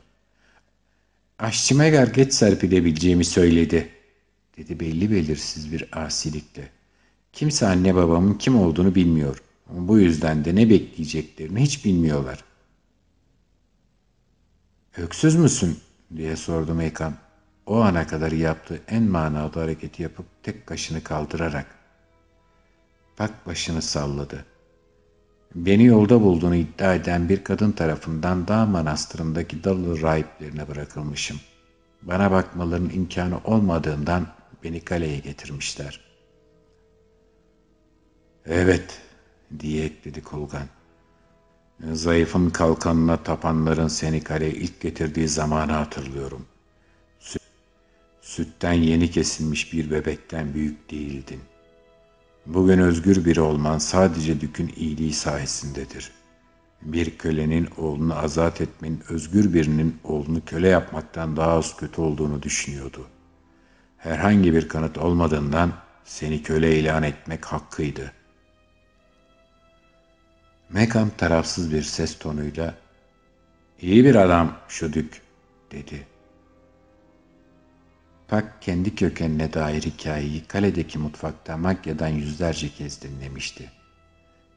Aşçı Megar geç serpilebileceğimi söyledi, dedi belli belirsiz bir asilikle. Kimse anne babamın kim olduğunu bilmiyor. bu yüzden de ne bekleyeceklerini hiç bilmiyorlar. Öksüz müsün? diye sordu Mekan o ana kadar yaptığı en manalı hareketi yapıp tek kaşını kaldırarak pak başını salladı. Beni yolda bulduğunu iddia eden bir kadın tarafından dağ manastırındaki dalı rahiplerine bırakılmışım. Bana bakmaların imkanı olmadığından beni kaleye getirmişler. Evet diye ekledi Kolgan. Zayıfın kalkanına tapanların seni kaleye ilk getirdiği zamanı hatırlıyorum.'' sütten yeni kesilmiş bir bebekten büyük değildin. Bugün özgür biri olman sadece dükün iyiliği sayesindedir. Bir kölenin oğlunu azat etmenin özgür birinin oğlunu köle yapmaktan daha az kötü olduğunu düşünüyordu. Herhangi bir kanıt olmadığından seni köle ilan etmek hakkıydı. Mekam tarafsız bir ses tonuyla ''İyi bir adam şu dük'' dedi. Pak kendi kökenine dair hikayeyi kaledeki mutfakta Makya'dan yüzlerce kez dinlemişti.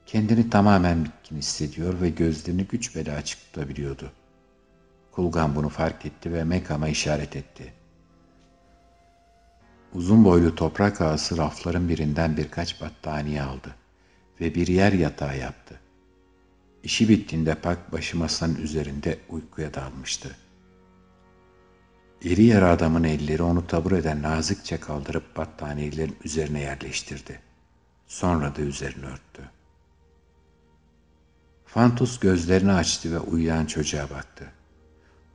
Kendini tamamen bitkin hissediyor ve gözlerini güç bela açık tutabiliyordu. Kulgan bunu fark etti ve Mekam'a işaret etti. Uzun boylu toprak ağası rafların birinden birkaç battaniye aldı ve bir yer yatağı yaptı. İşi bittiğinde Pak başı masanın üzerinde uykuya dalmıştı. İri yarı adamın elleri onu eden nazikçe kaldırıp battaniyelerin üzerine yerleştirdi. Sonra da üzerini örttü. Fantus gözlerini açtı ve uyuyan çocuğa baktı.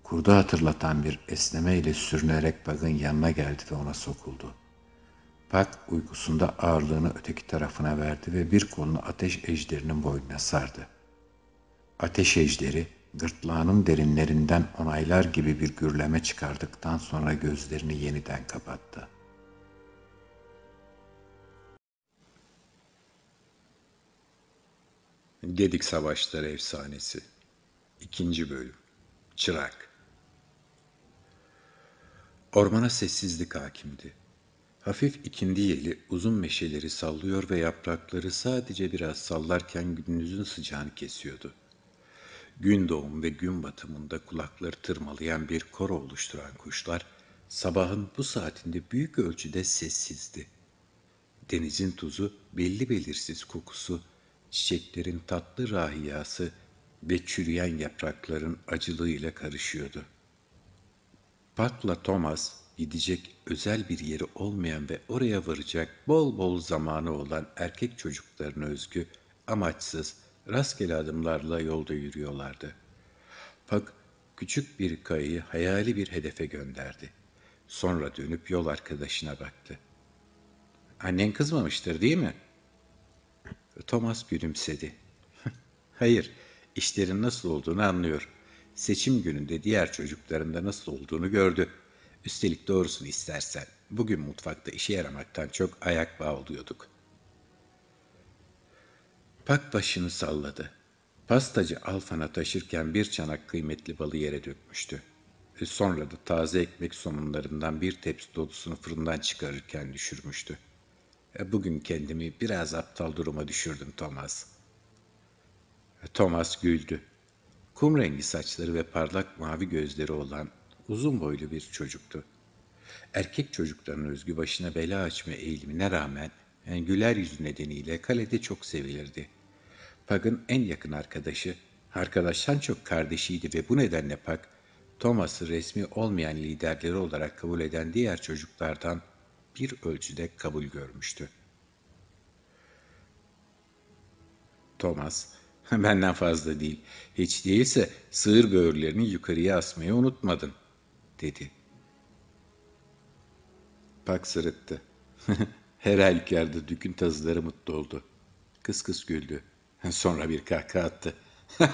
Kurdu hatırlatan bir esneme ile sürünerek Pag'ın yanına geldi ve ona sokuldu. Pag uykusunda ağırlığını öteki tarafına verdi ve bir kolunu ateş ejderinin boynuna sardı. Ateş ejderi Gırtlağının derinlerinden onaylar gibi bir gürleme çıkardıktan sonra gözlerini yeniden kapattı. Gedik Savaşları Efsanesi 2. Bölüm Çırak Ormana sessizlik hakimdi. Hafif ikindi yeli uzun meşeleri sallıyor ve yaprakları sadece biraz sallarken gündüzün sıcağını kesiyordu.'' gün doğum ve gün batımında kulakları tırmalayan bir koro oluşturan kuşlar sabahın bu saatinde büyük ölçüde sessizdi. Denizin tuzu, belli belirsiz kokusu, çiçeklerin tatlı rahiyası ve çürüyen yaprakların acılığıyla karışıyordu. Patla Thomas gidecek özel bir yeri olmayan ve oraya varacak bol bol zamanı olan erkek çocuklarına özgü amaçsız rastgele adımlarla yolda yürüyorlardı. Pak küçük bir kayayı hayali bir hedefe gönderdi. Sonra dönüp yol arkadaşına baktı. Annen kızmamıştır değil mi? Thomas gülümsedi. Hayır, işlerin nasıl olduğunu anlıyor. Seçim gününde diğer çocuklarında nasıl olduğunu gördü. Üstelik doğrusunu istersen bugün mutfakta işe yaramaktan çok ayak bağı oluyorduk.'' Pak başını salladı. Pastacı Alfan'a taşırken bir çanak kıymetli balı yere dökmüştü. E, sonra da taze ekmek somunlarından bir tepsi dolusunu fırından çıkarırken düşürmüştü. E, bugün kendimi biraz aptal duruma düşürdüm Thomas. E, Thomas güldü. Kum rengi saçları ve parlak mavi gözleri olan uzun boylu bir çocuktu. Erkek çocukların özgü başına bela açma eğilimine rağmen yani güler yüzü nedeniyle kalede çok sevilirdi. Pug'ın en yakın arkadaşı, arkadaştan çok kardeşiydi ve bu nedenle Pug, Thomas'ı resmi olmayan liderleri olarak kabul eden diğer çocuklardan bir ölçüde kabul görmüştü. Thomas, benden fazla değil, hiç değilse sığır böğürlerini yukarıya asmayı unutmadın, dedi. Pak sırıttı. Her halükarda Dük'ün tazıları mutlu oldu. Kıs kıs güldü. Sonra bir kahkaha attı.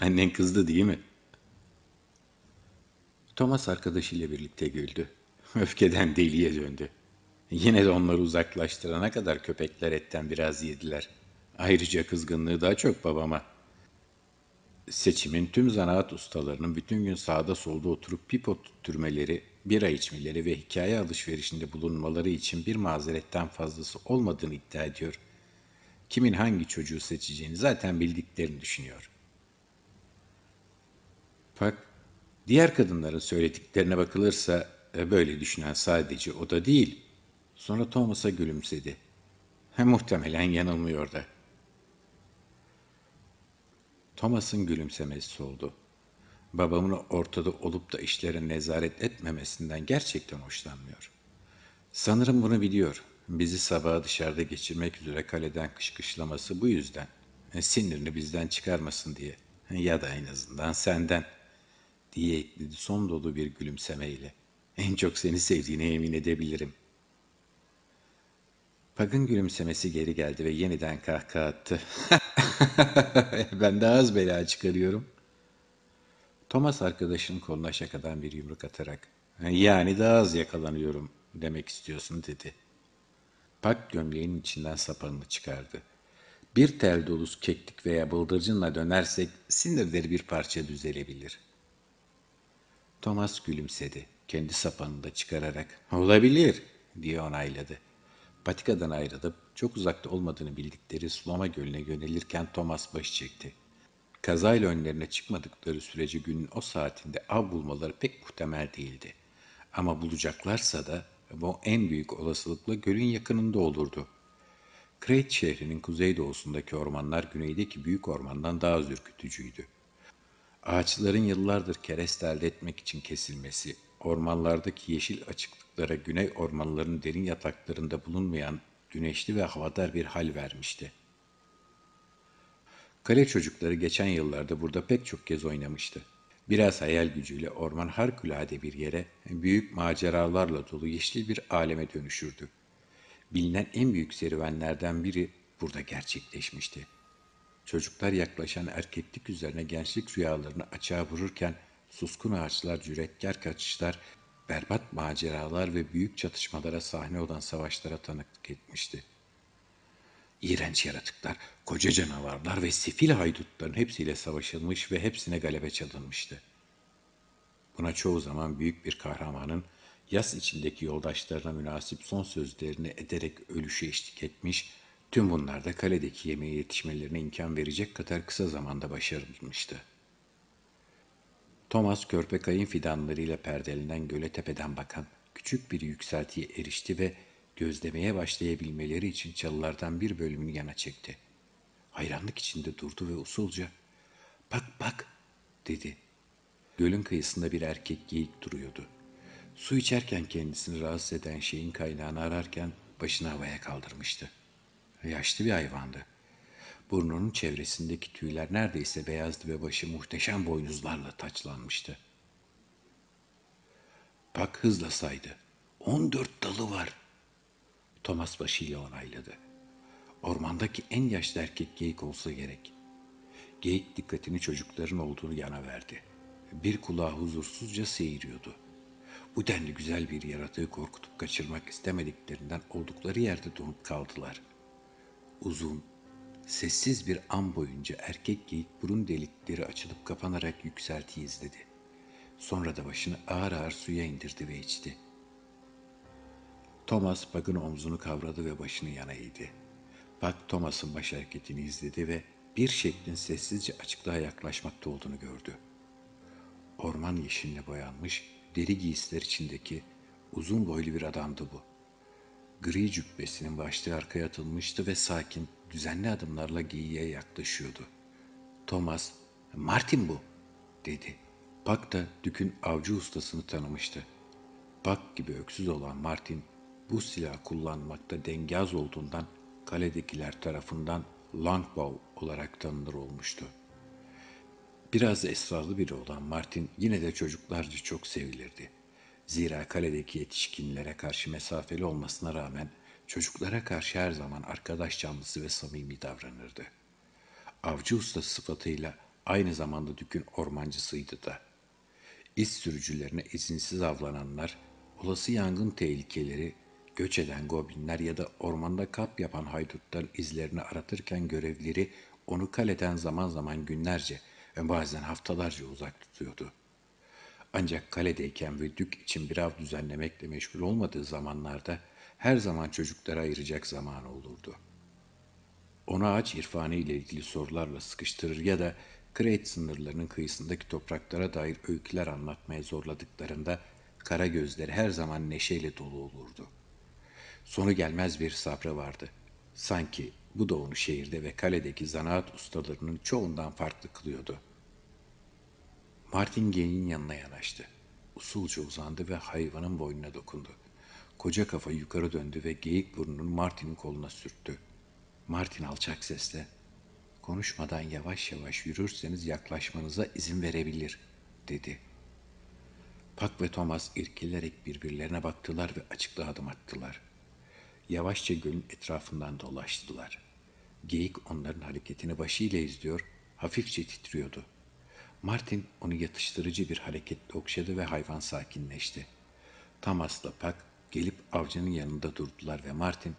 Annen kızdı değil mi? Thomas arkadaşıyla birlikte güldü. Öfkeden deliye döndü. Yine de onları uzaklaştırana kadar köpekler etten biraz yediler. Ayrıca kızgınlığı daha çok babama. Seçimin tüm zanaat ustalarının bütün gün sağda solda oturup pipo tüttürmeleri, bira içmeleri ve hikaye alışverişinde bulunmaları için bir mazeretten fazlası olmadığını iddia ediyor.'' kimin hangi çocuğu seçeceğini zaten bildiklerini düşünüyor. Bak, diğer kadınların söylediklerine bakılırsa e, böyle düşünen sadece o da değil. Sonra Thomas'a gülümsedi. Hem muhtemelen yanılmıyor da. Thomas'ın gülümsemesi oldu. Babamın ortada olup da işlere nezaret etmemesinden gerçekten hoşlanmıyor. Sanırım bunu biliyor bizi sabaha dışarıda geçirmek üzere kaleden kışkışlaması bu yüzden. E, sinirini bizden çıkarmasın diye e, ya da en azından senden diye ekledi son dolu bir gülümsemeyle. En çok seni sevdiğine emin edebilirim. Pag'ın gülümsemesi geri geldi ve yeniden kahkaha attı. ben daha az bela çıkarıyorum. Thomas arkadaşının koluna şakadan bir yumruk atarak yani daha az yakalanıyorum demek istiyorsun dedi. Pak gömleğinin içinden sapanını çıkardı. Bir tel dolusu keklik veya bıldırcınla dönersek sinirleri bir parça düzelebilir. Thomas gülümsedi. Kendi sapanını da çıkararak olabilir diye onayladı. Patikadan ayrılıp çok uzakta olmadığını bildikleri sulama gölüne yönelirken Thomas baş çekti. Kazayla önlerine çıkmadıkları sürece günün o saatinde av bulmaları pek muhtemel değildi. Ama bulacaklarsa da e, bu en büyük olasılıkla gölün yakınında olurdu. Kreit şehrinin kuzeydoğusundaki ormanlar güneydeki büyük ormandan daha az Ağaçların yıllardır kereste elde etmek için kesilmesi, ormanlardaki yeşil açıklıklara güney ormanların derin yataklarında bulunmayan güneşli ve havadar bir hal vermişti. Kale çocukları geçen yıllarda burada pek çok kez oynamıştı. Biraz hayal gücüyle orman harikulade bir yere, büyük maceralarla dolu yeşil bir aleme dönüşürdü. Bilinen en büyük serüvenlerden biri burada gerçekleşmişti. Çocuklar yaklaşan erkeklik üzerine gençlik rüyalarını açığa vururken suskun ağaçlar, cüretkar kaçışlar, berbat maceralar ve büyük çatışmalara sahne olan savaşlara tanıklık etmişti iğrenç yaratıklar, koca canavarlar ve sifil haydutların hepsiyle savaşılmış ve hepsine galebe çalınmıştı. Buna çoğu zaman büyük bir kahramanın yas içindeki yoldaşlarına münasip son sözlerini ederek ölüşe eşlik etmiş, tüm bunlar kaledeki yemeğe yetişmelerine imkan verecek kadar kısa zamanda başarılmıştı. Thomas körpe kayın fidanlarıyla perdelenen göle tepeden bakan küçük bir yükseltiye erişti ve gözlemeye başlayabilmeleri için çalılardan bir bölümünü yana çekti. Hayranlık içinde durdu ve usulca ''Bak bak'' dedi. Gölün kıyısında bir erkek geyik duruyordu. Su içerken kendisini rahatsız eden şeyin kaynağını ararken başını havaya kaldırmıştı. Yaşlı bir hayvandı. Burnunun çevresindeki tüyler neredeyse beyazdı ve başı muhteşem boynuzlarla taçlanmıştı. Pak hızla saydı. On dört dalı var Thomas başıyla onayladı. Ormandaki en yaşlı erkek geyik olsa gerek. Geyik dikkatini çocukların olduğunu yana verdi. Bir kulağı huzursuzca seyiriyordu. Bu denli güzel bir yaratığı korkutup kaçırmak istemediklerinden oldukları yerde donup kaldılar. Uzun, sessiz bir an boyunca erkek geyik burun delikleri açılıp kapanarak yükseltiyi izledi. Sonra da başını ağır ağır suya indirdi ve içti. Thomas Bug'ın omzunu kavradı ve başını yana eğdi. Bug Thomas'ın baş hareketini izledi ve bir şeklin sessizce açıklığa yaklaşmakta olduğunu gördü. Orman yeşiline boyanmış, deri giysiler içindeki uzun boylu bir adamdı bu. Gri cübbesinin başlığı arkaya atılmıştı ve sakin, düzenli adımlarla giyiye yaklaşıyordu. Thomas, Martin bu, dedi. Pak da Dük'ün avcı ustasını tanımıştı. Pak gibi öksüz olan Martin bu silah kullanmakta dengaz olduğundan kaledekiler tarafından Langbow olarak tanınır olmuştu. Biraz esrarlı biri olan Martin yine de çocuklarca çok sevilirdi. Zira kaledeki yetişkinlere karşı mesafeli olmasına rağmen çocuklara karşı her zaman arkadaş canlısı ve samimi davranırdı. Avcı usta sıfatıyla aynı zamanda dükün ormancısıydı da. İz sürücülerine izinsiz avlananlar, olası yangın tehlikeleri göç eden goblinler ya da ormanda kap yapan haydutların izlerini aratırken görevlileri onu kaleden zaman zaman günlerce ve bazen haftalarca uzak tutuyordu. Ancak kaledeyken ve dük için bir av düzenlemekle meşgul olmadığı zamanlarda her zaman çocuklara ayıracak zaman olurdu. Onu ağaç irfanı ile ilgili sorularla sıkıştırır ya da Kreyt sınırlarının kıyısındaki topraklara dair öyküler anlatmaya zorladıklarında kara gözleri her zaman neşeyle dolu olurdu.'' sonu gelmez bir sabrı vardı. Sanki bu da onu şehirde ve kaledeki zanaat ustalarının çoğundan farklı kılıyordu. Martin Gay'in yanına yanaştı. Usulca uzandı ve hayvanın boynuna dokundu. Koca kafa yukarı döndü ve geyik burnunu Martin'in koluna sürttü. Martin alçak sesle, ''Konuşmadan yavaş yavaş yürürseniz yaklaşmanıza izin verebilir.'' dedi. Pak ve Thomas irkilerek birbirlerine baktılar ve açıklığa adım attılar.'' yavaşça gölün etrafından dolaştılar. Geyik onların hareketini başıyla izliyor, hafifçe titriyordu. Martin onu yatıştırıcı bir hareketle okşadı ve hayvan sakinleşti. Thomas'la Pak gelip avcının yanında durdular ve Martin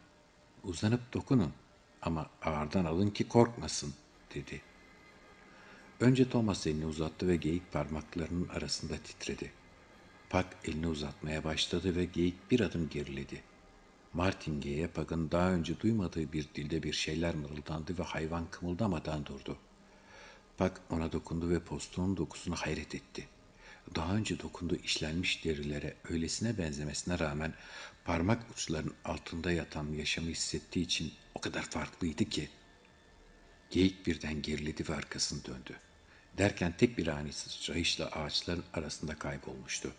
uzanıp dokunun ama ağırdan alın ki korkmasın dedi. Önce Thomas elini uzattı ve geyik parmaklarının arasında titredi. Pak elini uzatmaya başladı ve geyik bir adım geriledi. Martinge'ye Pag'ın daha önce duymadığı bir dilde bir şeyler mırıldandı ve hayvan kımıldamadan durdu. Pag ona dokundu ve postunun dokusunu hayret etti. Daha önce dokunduğu işlenmiş derilere öylesine benzemesine rağmen parmak uçlarının altında yatan yaşamı hissettiği için o kadar farklıydı ki. Geyik birden geriledi ve arkasını döndü. Derken tek bir ani sıçrayışla ağaçların arasında kaybolmuştu.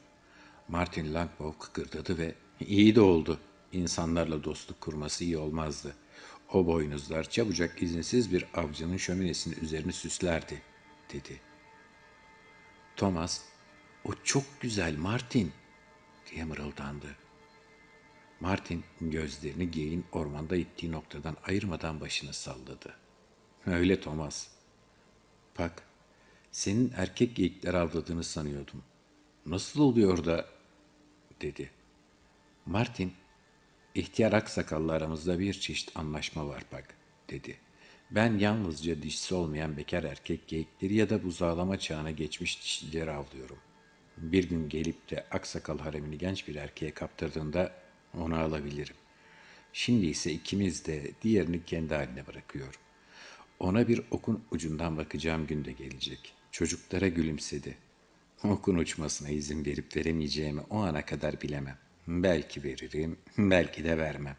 Martin Langbow kıkırdadı ve iyi de oldu insanlarla dostluk kurması iyi olmazdı. O boynuzlar çabucak izinsiz bir avcının şöminesinin üzerini süslerdi, dedi. Thomas, o çok güzel Martin, diye mırıldandı. Martin gözlerini geyin ormanda ittiği noktadan ayırmadan başını salladı. Öyle Thomas. Bak, senin erkek geyikler avladığını sanıyordum. Nasıl oluyor da? dedi. Martin İhtiyar aksakallarımızda bir çeşit anlaşma var bak, dedi. Ben yalnızca dişisi olmayan bekar erkek geyikleri ya da buzağlama çağına geçmiş dişileri avlıyorum. Bir gün gelip de aksakal haremini genç bir erkeğe kaptırdığında onu alabilirim. Şimdi ise ikimiz de diğerini kendi haline bırakıyorum. Ona bir okun ucundan bakacağım gün de gelecek. Çocuklara gülümsedi. Okun uçmasına izin verip veremeyeceğimi o ana kadar bilemem. Belki veririm, belki de vermem.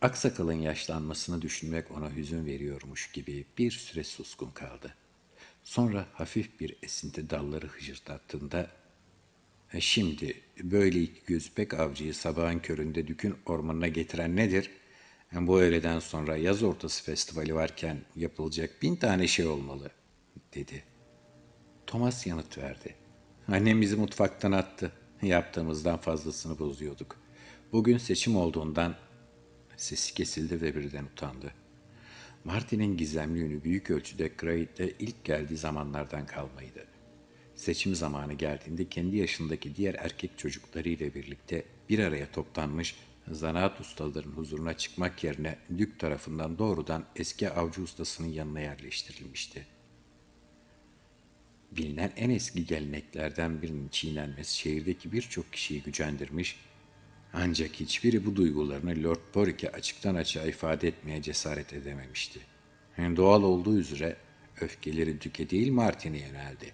Aksakalın yaşlanmasını düşünmek ona hüzün veriyormuş gibi bir süre suskun kaldı. Sonra hafif bir esinti dalları hıcırdattığında e Şimdi böyle iki göz pek avcıyı sabahın köründe dükün ormanına getiren nedir? E bu öğleden sonra yaz ortası festivali varken yapılacak bin tane şey olmalı, dedi. Thomas yanıt verdi. Annem bizi mutfaktan attı yaptığımızdan fazlasını bozuyorduk. Bugün seçim olduğundan sesi kesildi ve birden utandı. Martin'in gizemli yönü büyük ölçüde Craig'le ilk geldiği zamanlardan kalmaydı. Seçim zamanı geldiğinde kendi yaşındaki diğer erkek çocukları ile birlikte bir araya toplanmış zanaat ustalarının huzuruna çıkmak yerine Dük tarafından doğrudan eski avcı ustasının yanına yerleştirilmişti bilinen en eski geleneklerden birinin çiğnenmesi şehirdeki birçok kişiyi gücendirmiş, ancak hiçbiri bu duygularını Lord Porrick'e açıktan açığa ifade etmeye cesaret edememişti. doğal olduğu üzere öfkeleri Dük'e değil Martin'e yöneldi.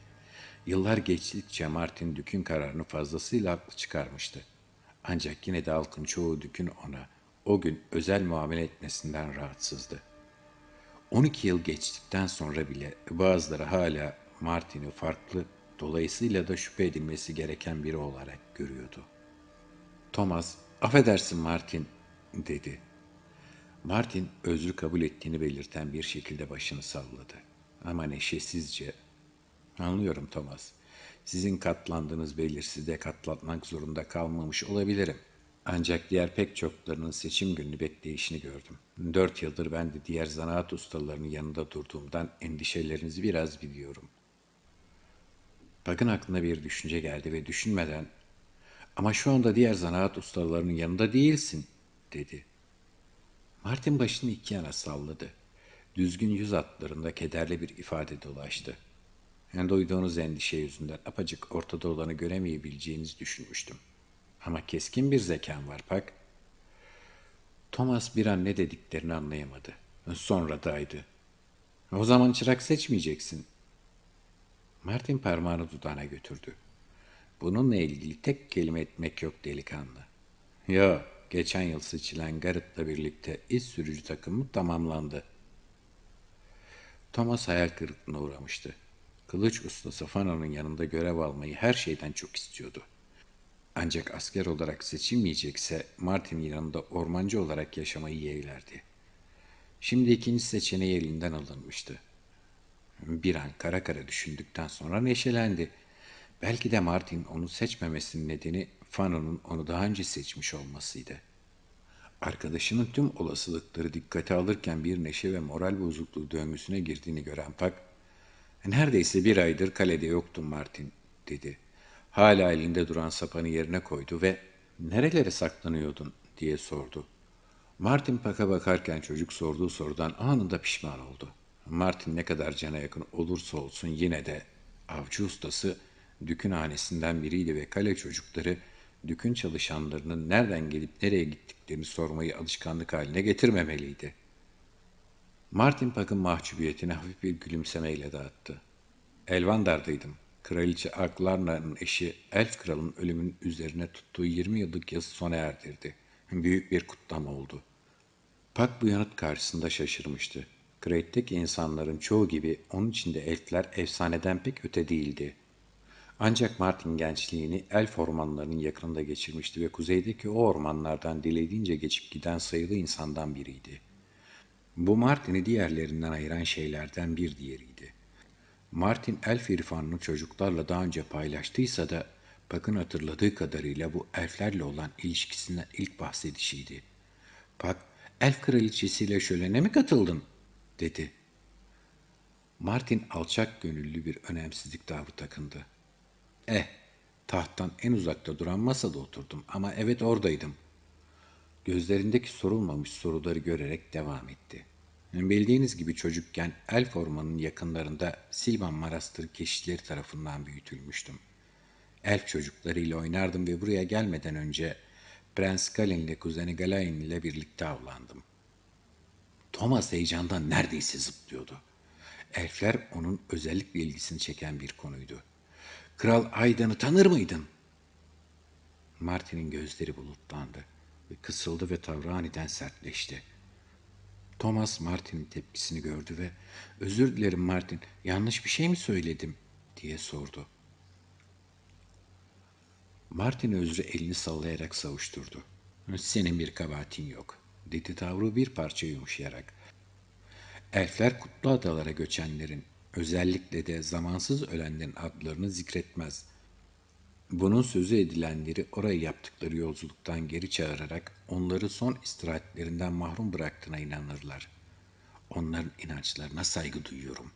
Yıllar geçtikçe Martin Dük'ün kararını fazlasıyla haklı çıkarmıştı. Ancak yine de halkın çoğu Dük'ün ona o gün özel muamele etmesinden rahatsızdı. 12 yıl geçtikten sonra bile bazıları hala Martin'i farklı, dolayısıyla da şüphe edilmesi gereken biri olarak görüyordu. Thomas, affedersin Martin, dedi. Martin özrü kabul ettiğini belirten bir şekilde başını salladı. Ama neşesizce, anlıyorum Thomas, sizin katlandığınız belirsizde katlatmak zorunda kalmamış olabilirim. Ancak diğer pek çoklarının seçim gününü bekleyişini gördüm. Dört yıldır ben de diğer zanaat ustalarının yanında durduğumdan endişelerinizi biraz biliyorum. Pag'ın aklına bir düşünce geldi ve düşünmeden ''Ama şu anda diğer zanaat ustalarının yanında değilsin.'' dedi. Martin başını iki yana salladı. Düzgün yüz hatlarında kederli bir ifade dolaştı. Yani duyduğunuz endişe yüzünden apacık ortada olanı göremeyebileceğinizi düşünmüştüm. Ama keskin bir zekan var Pak. Thomas bir an ne dediklerini anlayamadı. Sonra daydı. O zaman çırak seçmeyeceksin Martin parmağını dudağına götürdü. Bununla ilgili tek kelime etmek yok delikanlı. Yo, geçen yıl seçilen Garrett'la birlikte iz sürücü takımı tamamlandı. Thomas hayal kırıklığına uğramıştı. Kılıç ustası Fano'nun yanında görev almayı her şeyden çok istiyordu. Ancak asker olarak seçilmeyecekse Martin yanında ormancı olarak yaşamayı yeğlerdi. Şimdi ikinci seçeneği elinden alınmıştı. Bir an kara kara düşündükten sonra neşelendi. Belki de Martin onu seçmemesinin nedeni Fano'nun onu daha önce seçmiş olmasıydı. Arkadaşının tüm olasılıkları dikkate alırken bir neşe ve moral bozukluğu döngüsüne girdiğini gören Pak, ''Neredeyse bir aydır kalede yoktum Martin.'' dedi. Hala elinde duran sapanı yerine koydu ve ''Nerelere saklanıyordun?'' diye sordu. Martin Pak'a bakarken çocuk sorduğu sorudan anında pişman oldu. Martin ne kadar cana yakın olursa olsun yine de avcı ustası Dükün dükünhanesinden biriydi ve kale çocukları dükün çalışanlarının nereden gelip nereye gittiklerini sormayı alışkanlık haline getirmemeliydi. Martin Pak'ın mahcubiyetini hafif bir gülümsemeyle dağıttı. Elvandar'daydım. Kraliçe Aklarna'nın eşi Elf Kral'ın ölümünün üzerine tuttuğu 20 yıllık yazı sona erdirdi. Büyük bir kutlama oldu. Pak bu yanıt karşısında şaşırmıştı. Crate'deki insanların çoğu gibi onun içinde elfler efsaneden pek öte değildi. Ancak Martin gençliğini elf ormanlarının yakınında geçirmişti ve kuzeydeki o ormanlardan dilediğince geçip giden sayılı insandan biriydi. Bu Martin'i diğerlerinden ayıran şeylerden bir diğeriydi. Martin elf irfanını çocuklarla daha önce paylaştıysa da Pak'ın hatırladığı kadarıyla bu elflerle olan ilişkisinden ilk bahsedişiydi. Pak, elf kraliçesiyle şölene mi katıldın dedi. Martin alçak gönüllü bir önemsizlik tavrı takındı. Eh, tahttan en uzakta duran masada oturdum ama evet oradaydım. Gözlerindeki sorulmamış soruları görerek devam etti. Bildiğiniz gibi çocukken elf ormanının yakınlarında Silvan Marastır keşişleri tarafından büyütülmüştüm. Elf çocuklarıyla oynardım ve buraya gelmeden önce Prens Kalin ile kuzeni Galain ile birlikte avlandım. Thomas heyecandan neredeyse zıplıyordu. Elfler onun özellikle ilgisini çeken bir konuydu. Kral Aydan'ı tanır mıydın? Martin'in gözleri bulutlandı ve kısıldı ve tavrı aniden sertleşti. Thomas Martin'in tepkisini gördü ve ''Özür dilerim Martin, yanlış bir şey mi söyledim?'' diye sordu. Martin özrü elini sallayarak savuşturdu. ''Senin bir kabahatin yok dedi tavru bir parça yumuşayarak. Elfler kutlu adalara göçenlerin, özellikle de zamansız ölenlerin adlarını zikretmez. Bunun sözü edilenleri oraya yaptıkları yolculuktan geri çağırarak onları son istirahatlerinden mahrum bıraktığına inanırlar. Onların inançlarına saygı duyuyorum.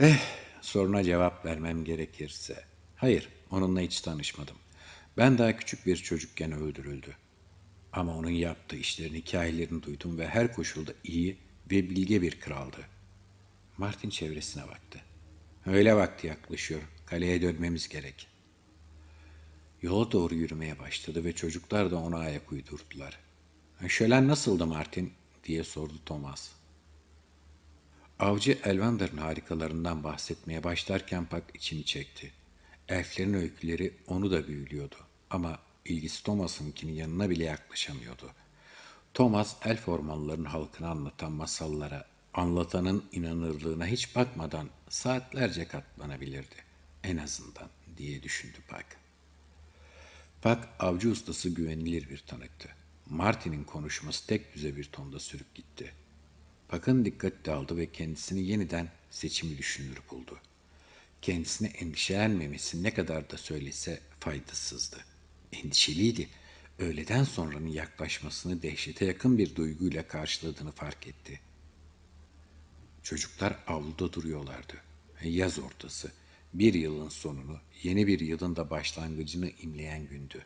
Eh, soruna cevap vermem gerekirse. Hayır, onunla hiç tanışmadım. Ben daha küçük bir çocukken öldürüldü. Ama onun yaptığı işlerin hikayelerini duydum ve her koşulda iyi ve bilge bir kraldı. Martin çevresine baktı. Öyle vakti yaklaşıyor. Kaleye dönmemiz gerek. Yola doğru yürümeye başladı ve çocuklar da ona ayak uydurdular. E, şölen nasıldı Martin? diye sordu Thomas. Avcı Elvander'ın harikalarından bahsetmeye başlarken Pak içini çekti. Elflerin öyküleri onu da büyülüyordu ama ilgisi Thomas'ınkinin yanına bile yaklaşamıyordu. Thomas elf ormanlarının halkını anlatan masallara, anlatanın inanırlığına hiç bakmadan saatlerce katlanabilirdi. En azından diye düşündü Pak. Pak avcı ustası güvenilir bir tanıktı. Martin'in konuşması tek düze bir tonda sürüp gitti. Pak'ın dikkati daldı ve kendisini yeniden seçimi düşünür buldu. Kendisine endişelenmemesi ne kadar da söylese faydasızdı.'' endişeliydi. Öğleden sonranın yaklaşmasını dehşete yakın bir duyguyla karşıladığını fark etti. Çocuklar avluda duruyorlardı. Yaz ortası, bir yılın sonunu, yeni bir yılın da başlangıcını imleyen gündü.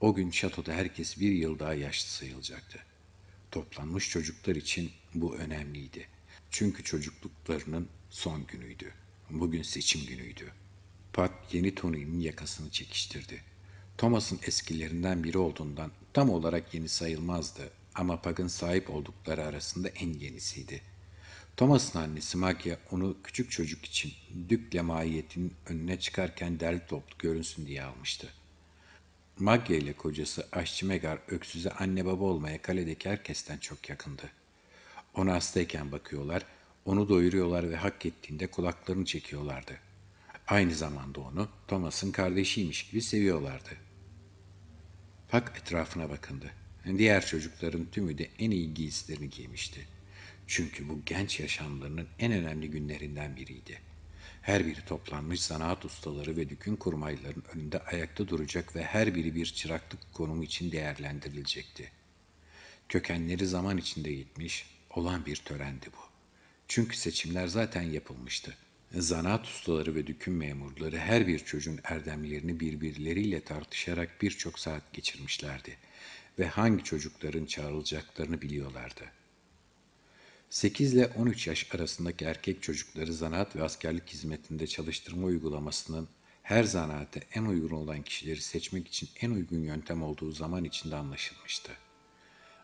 O gün şatoda herkes bir yıl daha yaşlı sayılacaktı. Toplanmış çocuklar için bu önemliydi. Çünkü çocukluklarının son günüydü. Bugün seçim günüydü. Pat yeni Tony'nin yakasını çekiştirdi. Thomas'ın eskilerinden biri olduğundan tam olarak yeni sayılmazdı ama Pug'ın sahip oldukları arasında en yenisiydi. Thomas'ın annesi Magia onu küçük çocuk için Dük'le mahiyetinin önüne çıkarken derli toplu görünsün diye almıştı. Magia ile kocası Aşçı Megar öksüze anne baba olmaya kaledeki herkesten çok yakındı. Ona hastayken bakıyorlar, onu doyuruyorlar ve hak ettiğinde kulaklarını çekiyorlardı. Aynı zamanda onu Thomas'ın kardeşiymiş gibi seviyorlardı.'' Pak etrafına bakındı. Diğer çocukların tümü de en iyi giysilerini giymişti. Çünkü bu genç yaşamlarının en önemli günlerinden biriydi. Her biri toplanmış zanaat ustaları ve dükün kurmaylarının önünde ayakta duracak ve her biri bir çıraklık konumu için değerlendirilecekti. Kökenleri zaman içinde gitmiş olan bir törendi bu. Çünkü seçimler zaten yapılmıştı Zanaat ustaları ve düküm memurları her bir çocuğun erdemlerini birbirleriyle tartışarak birçok saat geçirmişlerdi ve hangi çocukların çağrılacaklarını biliyorlardı. 8 ile 13 yaş arasındaki erkek çocukları zanaat ve askerlik hizmetinde çalıştırma uygulamasının her zanaate en uygun olan kişileri seçmek için en uygun yöntem olduğu zaman içinde anlaşılmıştı.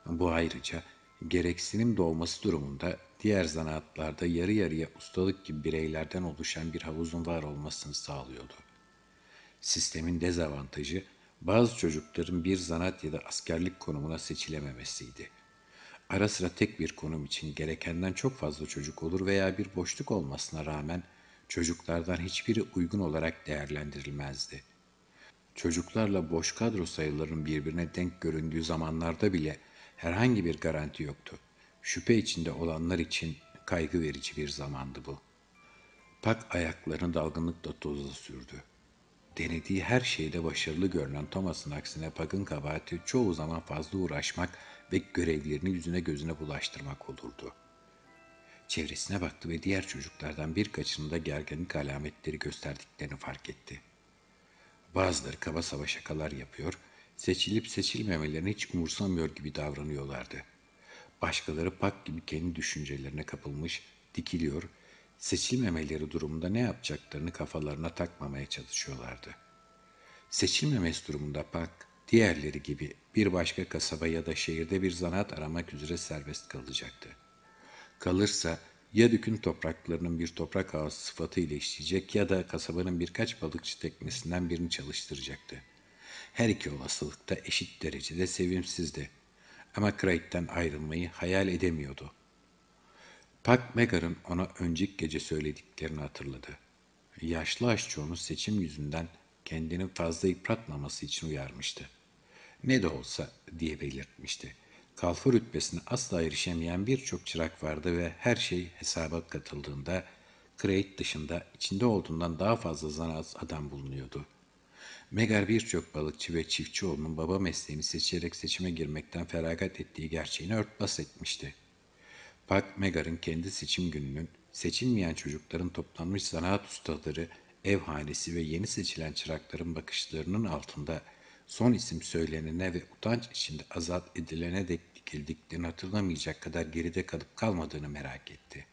Bu ayrıca gereksinim doğması durumunda diğer zanaatlarda yarı yarıya ustalık gibi bireylerden oluşan bir havuzun var olmasını sağlıyordu. Sistemin dezavantajı bazı çocukların bir zanaat ya da askerlik konumuna seçilememesiydi. Ara sıra tek bir konum için gerekenden çok fazla çocuk olur veya bir boşluk olmasına rağmen çocuklardan hiçbiri uygun olarak değerlendirilmezdi. Çocuklarla boş kadro sayılarının birbirine denk göründüğü zamanlarda bile herhangi bir garanti yoktu. Şüphe içinde olanlar için kaygı verici bir zamandı bu. Pak ayaklarını dalgınlıkla toza sürdü. Denediği her şeyde başarılı görünen Thomas'ın aksine Pak'ın kabahati çoğu zaman fazla uğraşmak ve görevlerini yüzüne gözüne bulaştırmak olurdu. Çevresine baktı ve diğer çocuklardan birkaçının da gerginlik alametleri gösterdiklerini fark etti. Bazıları kaba saba şakalar yapıyor, seçilip seçilmemelerini hiç umursamıyor gibi davranıyorlardı. Başkaları pak gibi kendi düşüncelerine kapılmış, dikiliyor, seçilmemeleri durumunda ne yapacaklarını kafalarına takmamaya çalışıyorlardı. Seçilmemesi durumunda pak, diğerleri gibi bir başka kasaba ya da şehirde bir zanaat aramak üzere serbest kalacaktı. Kalırsa ya dükün topraklarının bir toprak ağası sıfatı ile işleyecek ya da kasabanın birkaç balıkçı teknesinden birini çalıştıracaktı.'' her iki olasılıkta eşit derecede sevimsizdi. Ama Craig'den ayrılmayı hayal edemiyordu. Pak Megar'ın ona önceki gece söylediklerini hatırladı. Yaşlı aşçı onu seçim yüzünden kendini fazla yıpratmaması için uyarmıştı. Ne de olsa diye belirtmişti. Kalfa rütbesine asla erişemeyen birçok çırak vardı ve her şey hesaba katıldığında Craig dışında içinde olduğundan daha fazla zanaat adam bulunuyordu.'' Megar birçok balıkçı ve çiftçi olmanın baba mesleğini seçerek seçime girmekten feragat ettiği gerçeğini örtbas etmişti. Pak Megar'ın kendi seçim gününün seçilmeyen çocukların toplanmış zanaat ustaları, ev hanesi ve yeni seçilen çırakların bakışlarının altında son isim söylenene ve utanç içinde azat edilene dek dikildiklerini hatırlamayacak kadar geride kalıp kalmadığını merak etti.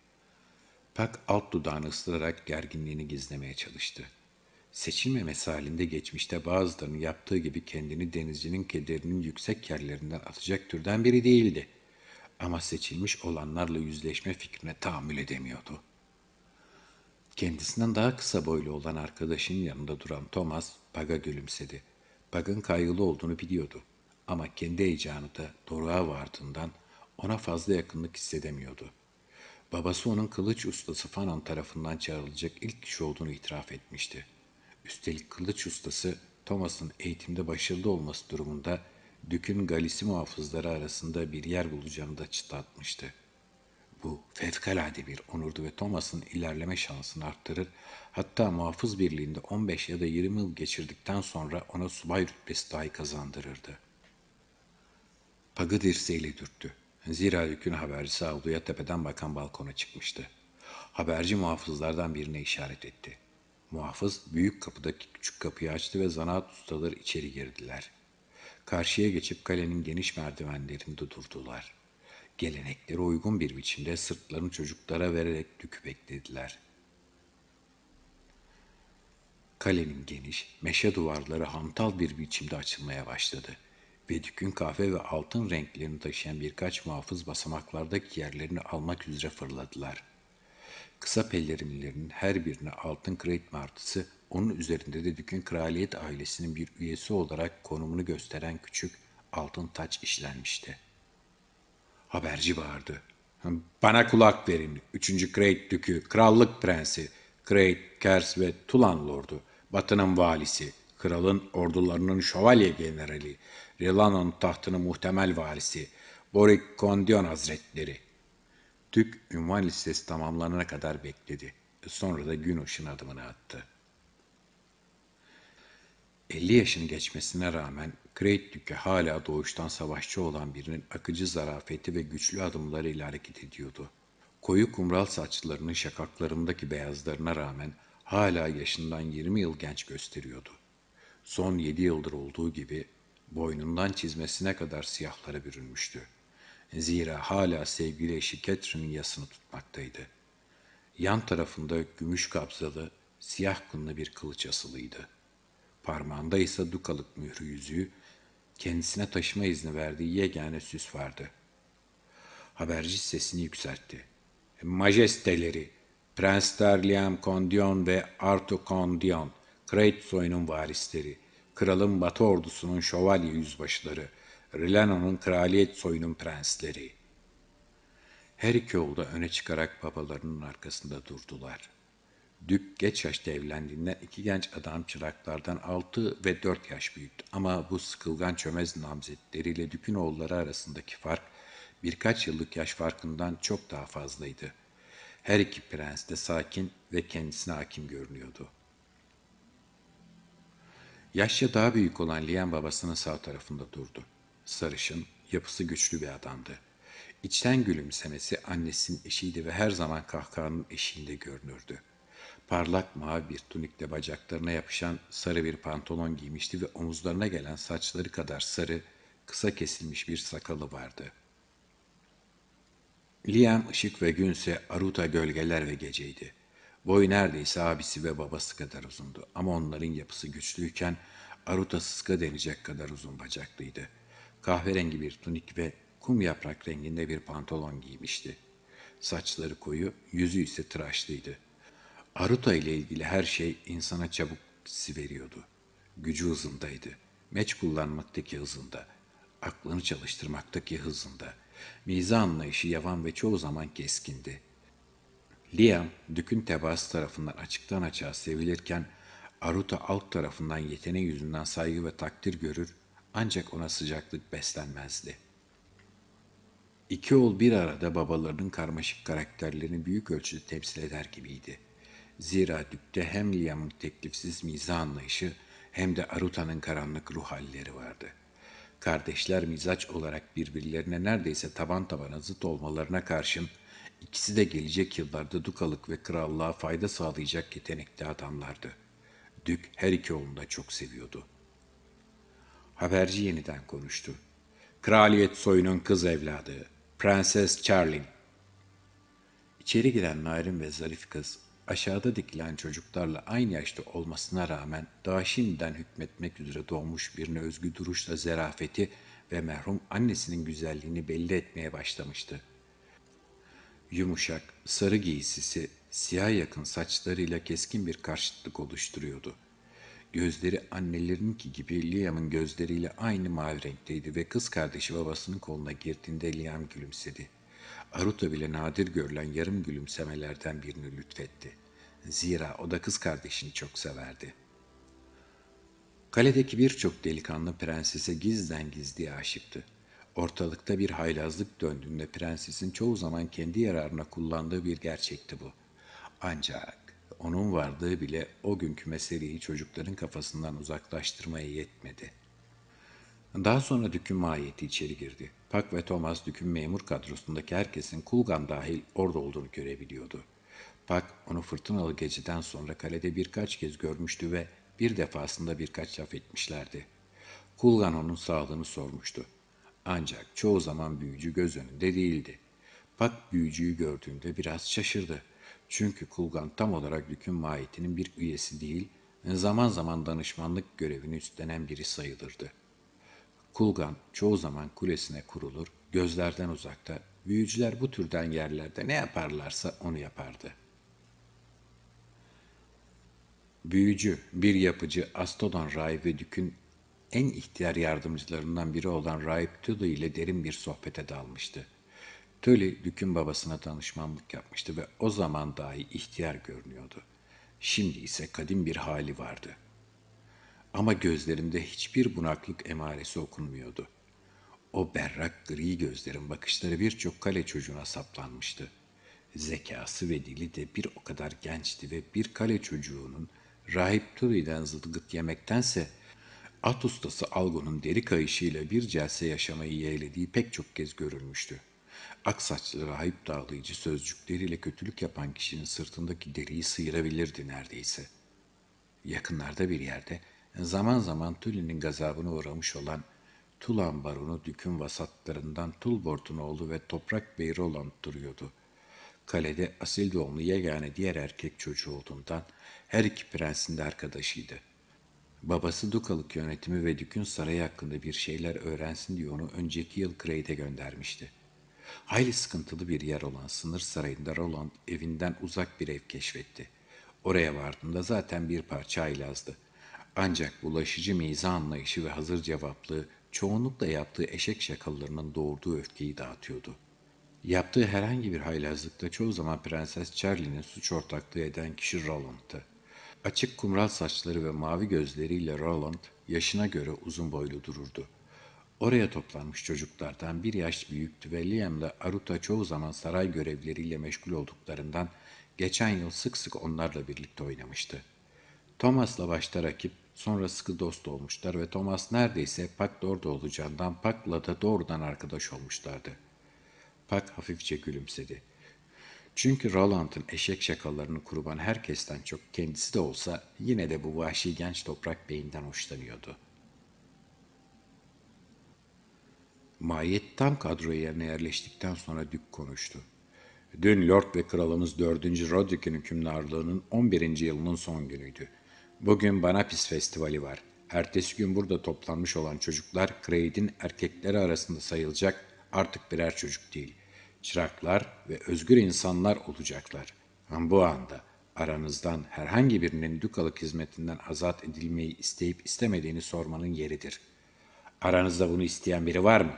Pak alt dudağını ısırarak gerginliğini gizlemeye çalıştı seçilmemesi halinde geçmişte bazılarının yaptığı gibi kendini denizcinin kederinin yüksek yerlerinden atacak türden biri değildi. Ama seçilmiş olanlarla yüzleşme fikrine tahammül edemiyordu. Kendisinden daha kısa boylu olan arkadaşının yanında duran Thomas, Pag'a gülümsedi. Pag'ın kaygılı olduğunu biliyordu ama kendi heyecanı da doruğa vardığından ona fazla yakınlık hissedemiyordu. Babası onun kılıç ustası Fanon tarafından çağrılacak ilk kişi olduğunu itiraf etmişti. Üstelik kılıç ustası Thomas'ın eğitimde başarılı olması durumunda Dük'ün galisi muhafızları arasında bir yer bulacağını da çıtlatmıştı. Bu fevkalade bir onurdu ve Thomas'ın ilerleme şansını arttırır. Hatta muhafız birliğinde 15 ya da 20 yıl geçirdikten sonra ona subay rütbesi dahi kazandırırdı. Pagı dirseğiyle dürttü. Zira Dük'ün habercisi avluya tepeden bakan balkona çıkmıştı. Haberci muhafızlardan birine işaret etti. Muhafız büyük kapıdaki küçük kapıyı açtı ve zanaat ustaları içeri girdiler. Karşıya geçip kalenin geniş merdivenlerinde durdular. Geleneklere uygun bir biçimde sırtlarını çocuklara vererek dükü beklediler. Kalenin geniş, meşe duvarları hantal bir biçimde açılmaya başladı. ve dükün kahve ve altın renklerini taşıyan birkaç muhafız basamaklardaki yerlerini almak üzere fırladılar.'' Kısa pelerimlerinin her birine altın kraliçe martısı, onun üzerinde de dükün kraliyet ailesinin bir üyesi olarak konumunu gösteren küçük altın taç işlenmişti. Haberci bağırdı. Bana kulak verin. Üçüncü Krayt Dükü, Krallık Prensi, Krayt, Kers ve Tulan Lordu, Batı'nın valisi, kralın ordularının şövalye generali, Rilano'nun tahtının muhtemel valisi, Borik Kondion Hazretleri, Türk ünvan listesi tamamlanana kadar bekledi. Sonra da gün ışın adımını attı. 50 yaşını geçmesine rağmen Kreytdük'e hala doğuştan savaşçı olan birinin akıcı zarafeti ve güçlü adımlarıyla hareket ediyordu. Koyu kumral saçlarının şakaklarındaki beyazlarına rağmen hala yaşından 20 yıl genç gösteriyordu. Son 7 yıldır olduğu gibi boynundan çizmesine kadar siyahlara bürünmüştü. Zira hala sevgili eşi Catherine'in yasını tutmaktaydı. Yan tarafında gümüş kabzalı, siyah kınlı bir kılıç asılıydı. Parmağında ise dukalık mührü yüzüğü, kendisine taşıma izni verdiği yegane süs vardı. Haberci sesini yükseltti. Majesteleri, prens Liam Kondion ve Arthur Kondion, Krayt soyunun varisleri, kralın batı ordusunun şövalye yüzbaşıları, Rilano'nun kraliyet soyunun prensleri. Her iki oğlu da öne çıkarak babalarının arkasında durdular. Dük geç yaşta evlendiğinden iki genç adam çıraklardan altı ve dört yaş büyüktü. Ama bu sıkılgan çömez namzetleriyle Dük'ün oğulları arasındaki fark birkaç yıllık yaş farkından çok daha fazlaydı. Her iki prens de sakin ve kendisine hakim görünüyordu. Yaşça daha büyük olan Lian babasının sağ tarafında durdu. Sarışın, yapısı güçlü bir adamdı. İçten gülümsemesi annesinin eşiydi ve her zaman kahkahanın eşiğinde görünürdü. Parlak mavi bir tunikle bacaklarına yapışan sarı bir pantolon giymişti ve omuzlarına gelen saçları kadar sarı, kısa kesilmiş bir sakalı vardı. Liam ışık ve günse aruta gölgeler ve geceydi. Boyu neredeyse abisi ve babası kadar uzundu ama onların yapısı güçlüyken aruta sıska denecek kadar uzun bacaklıydı.'' kahverengi bir tunik ve kum yaprak renginde bir pantolon giymişti. Saçları koyu, yüzü ise tıraşlıydı. Aruta ile ilgili her şey insana çabuk siveriyordu. Gücü hızındaydı. Meç kullanmaktaki hızında. Aklını çalıştırmaktaki hızında. Mize anlayışı yavan ve çoğu zaman keskindi. Liam, Dük'ün tebaası tarafından açıktan açığa sevilirken, Aruta alt tarafından yeteneği yüzünden saygı ve takdir görür, ancak ona sıcaklık beslenmezdi. İki oğul bir arada babalarının karmaşık karakterlerini büyük ölçüde temsil eder gibiydi. Zira Dük'te hem Liam'ın teklifsiz miza anlayışı hem de Aruta'nın karanlık ruh halleri vardı. Kardeşler mizaç olarak birbirlerine neredeyse taban tabana zıt olmalarına karşın ikisi de gelecek yıllarda dukalık ve krallığa fayda sağlayacak yetenekli adamlardı. Dük her iki oğlunu da çok seviyordu. Haberci yeniden konuştu. Kraliyet soyunun kız evladı, Prenses Charlie. İçeri giren narin ve zarif kız, aşağıda dikilen çocuklarla aynı yaşta olmasına rağmen daha şimdiden hükmetmek üzere doğmuş birine özgü duruşla zerafeti ve merhum annesinin güzelliğini belli etmeye başlamıştı. Yumuşak, sarı giysisi, siyah yakın saçlarıyla keskin bir karşıtlık oluşturuyordu.'' Gözleri annelerininki gibi Liam'ın gözleriyle aynı mavi renkteydi ve kız kardeşi babasının koluna girdiğinde Liam gülümsedi. Aruto bile nadir görülen yarım gülümsemelerden birini lütfetti. Zira o da kız kardeşini çok severdi. Kaledeki birçok delikanlı prensese gizden gizliye aşıktı. Ortalıkta bir haylazlık döndüğünde prensesin çoğu zaman kendi yararına kullandığı bir gerçekti bu. Ancak onun vardığı bile o günkü meseleyi çocukların kafasından uzaklaştırmaya yetmedi. Daha sonra dükün mahiyeti içeri girdi. Pak ve Thomas dükün memur kadrosundaki herkesin Kulgan dahil orada olduğunu görebiliyordu. Pak onu fırtınalı geceden sonra kalede birkaç kez görmüştü ve bir defasında birkaç laf etmişlerdi. Kulgan onun sağlığını sormuştu. Ancak çoğu zaman büyücü göz önünde değildi. Pak büyücüyü gördüğünde biraz şaşırdı. Çünkü Kulgan tam olarak Lük'ün mahiyetinin bir üyesi değil, zaman zaman danışmanlık görevini üstlenen biri sayılırdı. Kulgan çoğu zaman kulesine kurulur, gözlerden uzakta, büyücüler bu türden yerlerde ne yaparlarsa onu yapardı. Büyücü, bir yapıcı, Astodon Rahip ve Dük'ün en ihtiyar yardımcılarından biri olan Rahip Tudu ile derin bir sohbete dalmıştı. Töli Dük'ün babasına danışmanlık yapmıştı ve o zaman dahi ihtiyar görünüyordu. Şimdi ise kadim bir hali vardı. Ama gözlerinde hiçbir bunaklık emaresi okunmuyordu. O berrak gri gözlerin bakışları birçok kale çocuğuna saplanmıştı. Zekası ve dili de bir o kadar gençti ve bir kale çocuğunun rahip Turi'den zılgıt yemektense at ustası Algo'nun deri kayışıyla bir celse yaşamayı yeğlediği pek çok kez görülmüştü.'' Ak saçlı, rahip dağlayıcı sözcükleriyle kötülük yapan kişinin sırtındaki deriyi sıyırabilirdi neredeyse. Yakınlarda bir yerde zaman zaman Tülin'in gazabına uğramış olan Tulan Baronu Dük'ün vasatlarından Tulbort'un oğlu ve Toprak Beyri olan duruyordu. Kalede asil doğumlu yegane diğer erkek çocuğu olduğundan her iki prensin de arkadaşıydı. Babası Dukalık yönetimi ve Dük'ün sarayı hakkında bir şeyler öğrensin diye onu önceki yıl Crade'e göndermişti.'' hayli sıkıntılı bir yer olan sınır sarayında Roland evinden uzak bir ev keşfetti. Oraya vardığında zaten bir parça aylazdı. Ancak bulaşıcı miza anlayışı ve hazır cevaplığı çoğunlukla yaptığı eşek şakalarının doğurduğu öfkeyi dağıtıyordu. Yaptığı herhangi bir haylazlıkta çoğu zaman Prenses Charlie'nin suç ortaklığı eden kişi Roland'tı. Açık kumral saçları ve mavi gözleriyle Roland yaşına göre uzun boylu dururdu. Oraya toplanmış çocuklardan bir yaş büyüktü ve Liam'la Aruta çoğu zaman saray görevleriyle meşgul olduklarından geçen yıl sık sık onlarla birlikte oynamıştı. Thomas'la başta rakip, sonra sıkı dost olmuşlar ve Thomas neredeyse Pak orada olacağından Pak'la da doğrudan arkadaş olmuşlardı. Pak hafifçe gülümsedi. Çünkü Roland'ın eşek şakalarını kurban herkesten çok kendisi de olsa yine de bu vahşi genç toprak beyinden hoşlanıyordu.'' Mahiyet tam kadro yerine yerleştikten sonra dük konuştu. Dün Lord ve Kralımız 4. Roderick'in hükümdarlığının 11. yılının son günüydü. Bugün Banapis Festivali var. Ertesi gün burada toplanmış olan çocuklar Craig'in erkekleri arasında sayılacak artık birer çocuk değil. Çıraklar ve özgür insanlar olacaklar. Bu anda aranızdan herhangi birinin dükalık hizmetinden azat edilmeyi isteyip istemediğini sormanın yeridir.'' Aranızda bunu isteyen biri var mı?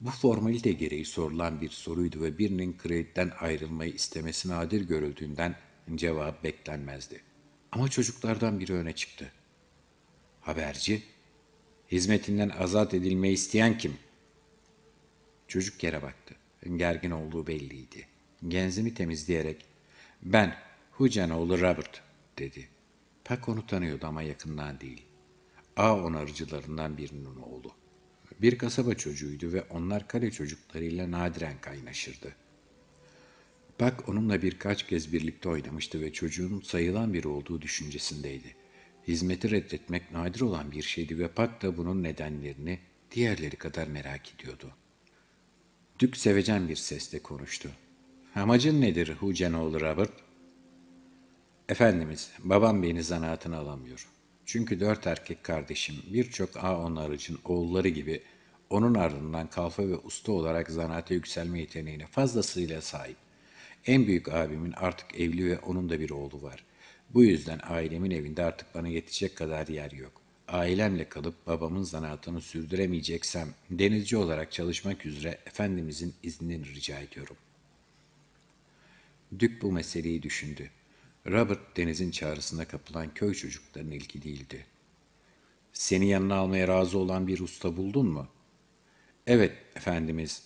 Bu formalite gereği sorulan bir soruydu ve birinin krediden ayrılmayı istemesi nadir görüldüğünden cevap beklenmezdi. Ama çocuklardan biri öne çıktı. Haberci, hizmetinden azat edilmeyi isteyen kim? Çocuk yere baktı. Gergin olduğu belliydi. Genzimi temizleyerek, ben Hucanoğlu Robert dedi. Pek onu tanıyordu ama yakından değil. A onarıcılarından birinin oğlu. Bir kasaba çocuğuydu ve onlar kale çocuklarıyla nadiren kaynaşırdı. Pak onunla birkaç kez birlikte oynamıştı ve çocuğun sayılan biri olduğu düşüncesindeydi. Hizmeti reddetmek nadir olan bir şeydi ve Pak da bunun nedenlerini diğerleri kadar merak ediyordu. Dük sevecen bir sesle konuştu. Amacın nedir Hucenoğlu Robert? Efendimiz, babam beni zanaatına alamıyor. Çünkü dört erkek kardeşim birçok ağ onarıcın oğulları gibi onun ardından kalfa ve usta olarak zanaate yükselme yeteneğine fazlasıyla sahip. En büyük abimin artık evli ve onun da bir oğlu var. Bu yüzden ailemin evinde artık bana yetecek kadar yer yok. Ailemle kalıp babamın zanaatını sürdüremeyeceksem denizci olarak çalışmak üzere Efendimizin iznini rica ediyorum. Dük bu meseleyi düşündü. Robert denizin çağrısına kapılan köy çocuklarının ilki değildi. Seni yanına almaya razı olan bir usta buldun mu? Evet efendimiz.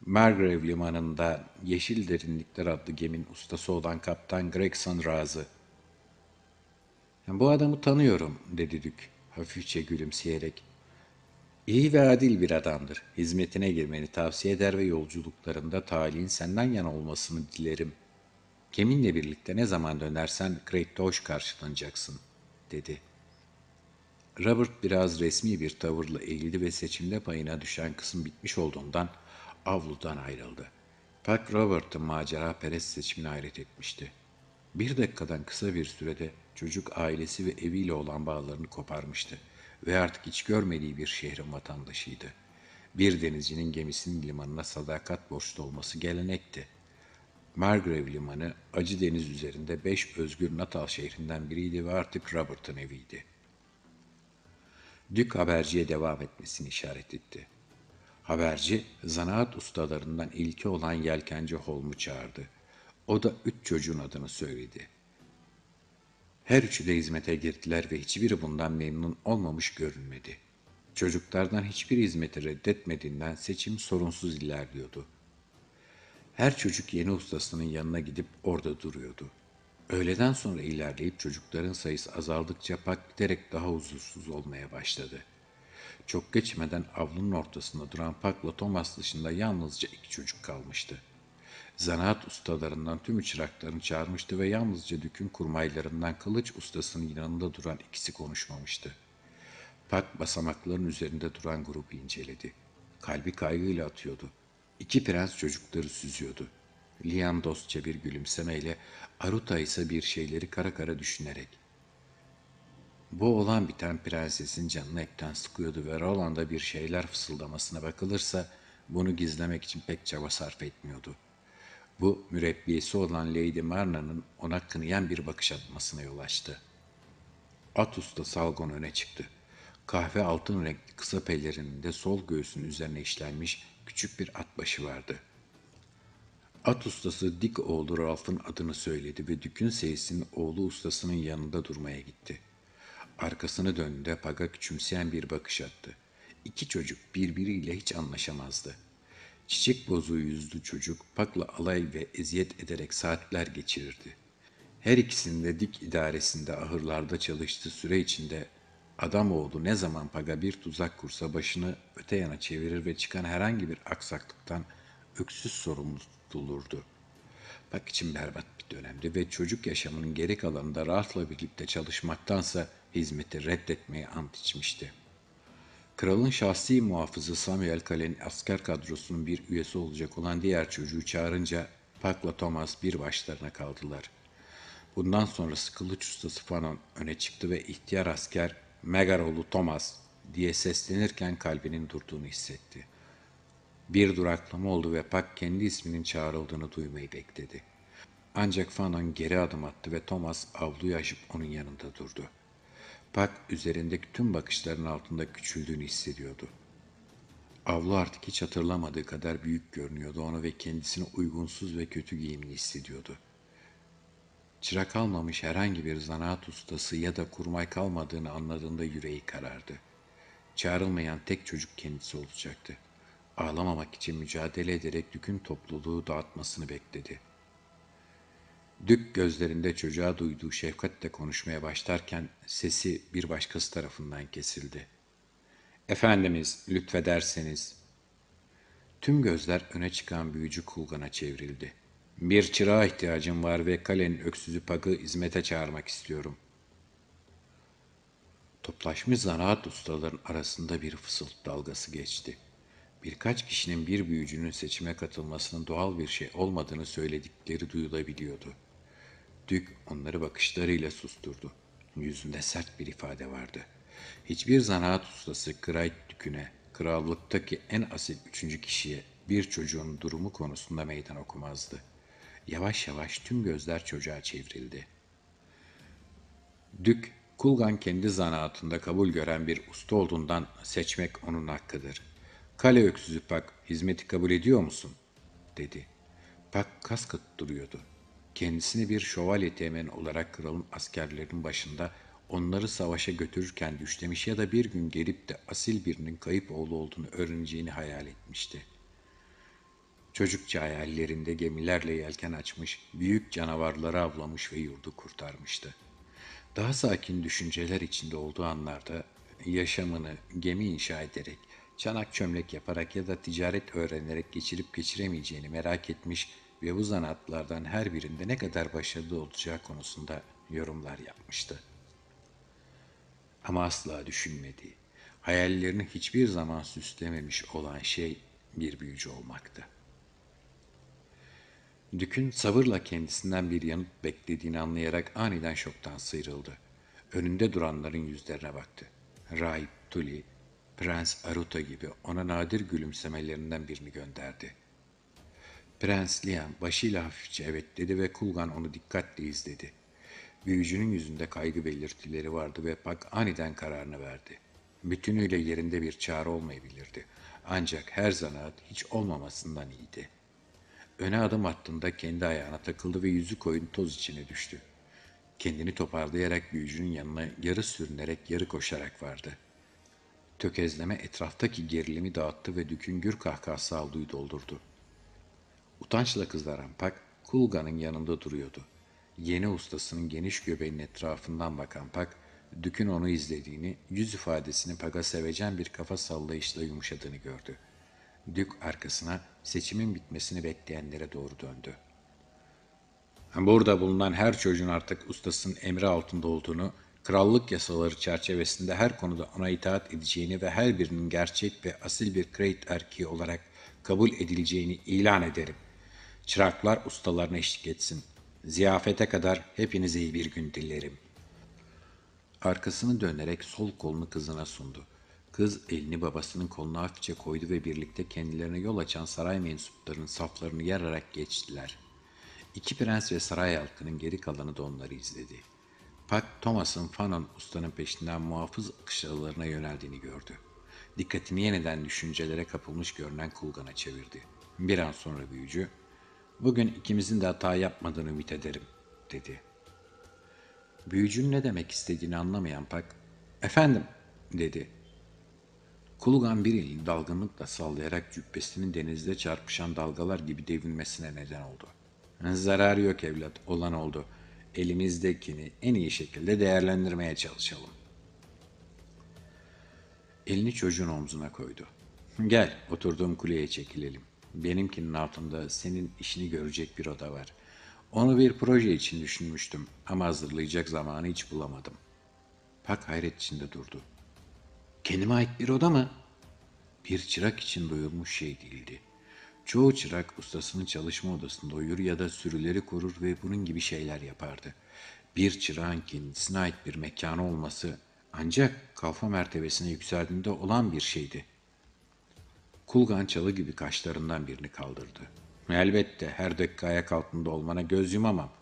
Margrave limanında Yeşil Derinlikler adlı geminin ustası olan kaptan Gregson razı. Bu adamı tanıyorum dedi Dük hafifçe gülümseyerek. İyi ve adil bir adamdır. Hizmetine girmeni tavsiye eder ve yolculuklarında talihin senden yana olmasını dilerim. Keminle birlikte ne zaman dönersen Crate'de hoş karşılanacaksın, dedi. Robert biraz resmi bir tavırla eğildi ve seçimde payına düşen kısım bitmiş olduğundan avludan ayrıldı. Pat Robert'ın macera perest seçimine hayret etmişti. Bir dakikadan kısa bir sürede çocuk ailesi ve eviyle olan bağlarını koparmıştı ve artık hiç görmediği bir şehrin vatandaşıydı. Bir denizcinin gemisinin limanına sadakat borçlu olması gelenekti Margrave Limanı Acı Deniz üzerinde beş özgür Natal şehrinden biriydi ve artık Robert'ın eviydi. Dük haberciye devam etmesini işaret etti. Haberci, zanaat ustalarından ilki olan yelkenci Holm'u çağırdı. O da üç çocuğun adını söyledi. Her üçü de hizmete girdiler ve hiçbiri bundan memnun olmamış görünmedi. Çocuklardan hiçbir hizmeti reddetmediğinden seçim sorunsuz ilerliyordu.'' Her çocuk yeni ustasının yanına gidip orada duruyordu. Öğleden sonra ilerleyip çocukların sayısı azaldıkça park giderek daha huzursuz olmaya başladı. Çok geçmeden avlunun ortasında duran parkla Thomas dışında yalnızca iki çocuk kalmıştı. Zanaat ustalarından tüm çıraklarını çağırmıştı ve yalnızca dükün kurmaylarından kılıç ustasının yanında duran ikisi konuşmamıştı. Park basamakların üzerinde duran grubu inceledi. Kalbi kaygıyla atıyordu. İki prens çocukları süzüyordu. Liam dostça bir gülümsemeyle, Aruta ise bir şeyleri kara kara düşünerek. Bu olan biten prensesin canını hepten sıkıyordu ve Roland'a bir şeyler fısıldamasına bakılırsa bunu gizlemek için pek çaba sarf etmiyordu. Bu mürebbiyesi olan Lady Marna'nın ona kınayan bir bakış atmasına yol açtı. Atus da salgon öne çıktı. Kahve altın renkli kısa pelerininde sol göğsünün üzerine işlenmiş küçük bir at başı vardı. At ustası dik oğlu Ralph'ın adını söyledi ve dükün seyisinin oğlu ustasının yanında durmaya gitti. Arkasını döndüğünde Paga küçümseyen bir bakış attı. İki çocuk birbiriyle hiç anlaşamazdı. Çiçek bozuğu yüzlü çocuk Pak'la alay ve eziyet ederek saatler geçirirdi. Her de dik idaresinde ahırlarda çalıştığı süre içinde Adam oğlu ne zaman paga bir tuzak kursa başını öte yana çevirir ve çıkan herhangi bir aksaklıktan öksüz sorumlu tutulurdu. Bak için berbat bir dönemdi ve çocuk yaşamının geri kalanında rahatla birlikte çalışmaktansa hizmeti reddetmeye ant içmişti. Kralın şahsi muhafızı Samuel Kalen asker kadrosunun bir üyesi olacak olan diğer çocuğu çağırınca Pak'la Thomas bir başlarına kaldılar. Bundan sonra sıkılıç ustası Fanon öne çıktı ve ihtiyar asker Megaroğlu Thomas diye seslenirken kalbinin durduğunu hissetti. Bir duraklama oldu ve Pak kendi isminin çağrıldığını duymayı bekledi. Ancak Fanon geri adım attı ve Thomas avluyu aşıp onun yanında durdu. Pak üzerindeki tüm bakışların altında küçüldüğünü hissediyordu. Avlu artık hiç hatırlamadığı kadar büyük görünüyordu ona ve kendisine uygunsuz ve kötü giyimini hissediyordu.'' çırak kalmamış herhangi bir zanaat ustası ya da kurmay kalmadığını anladığında yüreği karardı. Çağrılmayan tek çocuk kendisi olacaktı. Ağlamamak için mücadele ederek dükün topluluğu dağıtmasını bekledi. Dük gözlerinde çocuğa duyduğu şefkatle konuşmaya başlarken sesi bir başkası tarafından kesildi. Efendimiz lütfederseniz. Tüm gözler öne çıkan büyücü kulgana çevrildi.'' Bir çırağa ihtiyacım var ve kalenin öksüzü Pag'ı hizmete çağırmak istiyorum. Toplaşmış zanaat ustaların arasında bir fısıltı dalgası geçti. Birkaç kişinin bir büyücünün seçime katılmasının doğal bir şey olmadığını söyledikleri duyulabiliyordu. Dük onları bakışlarıyla susturdu. Yüzünde sert bir ifade vardı. Hiçbir zanaat ustası Krayt Dük'üne, krallıktaki en asil üçüncü kişiye bir çocuğun durumu konusunda meydan okumazdı.'' Yavaş yavaş tüm gözler çocuğa çevrildi. Dük, Kulgan kendi zanaatında kabul gören bir usta olduğundan seçmek onun hakkıdır. Kale öksüzü Pak, hizmeti kabul ediyor musun? dedi. Pak kaskıt duruyordu. Kendisini bir şövalye temen olarak kralın askerlerinin başında onları savaşa götürürken düşlemiş ya da bir gün gelip de asil birinin kayıp oğlu olduğunu öğreneceğini hayal etmişti. Çocukça hayallerinde gemilerle yelken açmış, büyük canavarları avlamış ve yurdu kurtarmıştı. Daha sakin düşünceler içinde olduğu anlarda yaşamını gemi inşa ederek, çanak çömlek yaparak ya da ticaret öğrenerek geçirip geçiremeyeceğini merak etmiş ve bu zanaatlardan her birinde ne kadar başarılı olacağı konusunda yorumlar yapmıştı. Ama asla düşünmediği, hayallerini hiçbir zaman süslememiş olan şey bir büyücü olmaktı. Dük'ün sabırla kendisinden bir yanıt beklediğini anlayarak aniden şoktan sıyrıldı. Önünde duranların yüzlerine baktı. Rahip Tuli, Prens Aruta gibi ona nadir gülümsemelerinden birini gönderdi. Prens Liam başıyla hafifçe evet dedi ve Kulgan onu dikkatle izledi. Büyücünün yüzünde kaygı belirtileri vardı ve Pak aniden kararını verdi. Bütünüyle yerinde bir çağrı olmayabilirdi. Ancak her zanaat hiç olmamasından iyiydi.'' Öne adım attığında kendi ayağına takıldı ve yüzü koyun toz içine düştü. Kendini toparlayarak büyücünün yanına yarı sürünerek yarı koşarak vardı. Tökezleme etraftaki gerilimi dağıttı ve düküngür kahkahası aldığı doldurdu. Utançla kızlaran Pak, Kulga'nın yanında duruyordu. Yeni ustasının geniş göbeğinin etrafından bakan Pak, Dük'ün onu izlediğini, yüz ifadesinin Pak'a sevecen bir kafa sallayışla yumuşadığını gördü.'' Dük arkasına seçimin bitmesini bekleyenlere doğru döndü. Burada bulunan her çocuğun artık ustasının emri altında olduğunu, krallık yasaları çerçevesinde her konuda ona itaat edeceğini ve her birinin gerçek ve asil bir kreyt erkeği olarak kabul edileceğini ilan ederim. Çıraklar ustalarına eşlik etsin. Ziyafete kadar hepinize iyi bir gün dilerim. Arkasını dönerek sol kolunu kızına sundu. Kız elini babasının koluna hafifçe koydu ve birlikte kendilerine yol açan saray mensuplarının saflarını yararak geçtiler. İki prens ve saray halkının geri kalanı da onları izledi. Pak, Thomas'ın Fanon ustanın peşinden muhafız akışlarına yöneldiğini gördü. Dikkatini yeniden düşüncelere kapılmış görünen Kulgan'a çevirdi. Bir an sonra büyücü, ''Bugün ikimizin de hata yapmadığını ümit ederim.'' dedi. Büyücünün ne demek istediğini anlamayan Pak, ''Efendim?'' dedi. Kulugan bir elini dalgınlıkla sallayarak cübbesinin denizde çarpışan dalgalar gibi devinmesine neden oldu. Zarar yok evlat, olan oldu. Elimizdekini en iyi şekilde değerlendirmeye çalışalım. Elini çocuğun omzuna koydu. Gel, oturduğum kuleye çekilelim. Benimkinin altında senin işini görecek bir oda var. Onu bir proje için düşünmüştüm ama hazırlayacak zamanı hiç bulamadım. Pak hayret içinde durdu. Kendime ait bir oda mı? Bir çırak için doyulmuş şey değildi. Çoğu çırak ustasının çalışma odasında uyur ya da sürüleri korur ve bunun gibi şeyler yapardı. Bir çırağın kendisine ait bir mekanı olması ancak kafa mertebesine yükseldiğinde olan bir şeydi. Kulgan çalı gibi kaşlarından birini kaldırdı. Elbette her dakika ayak altında olmana göz yumamam.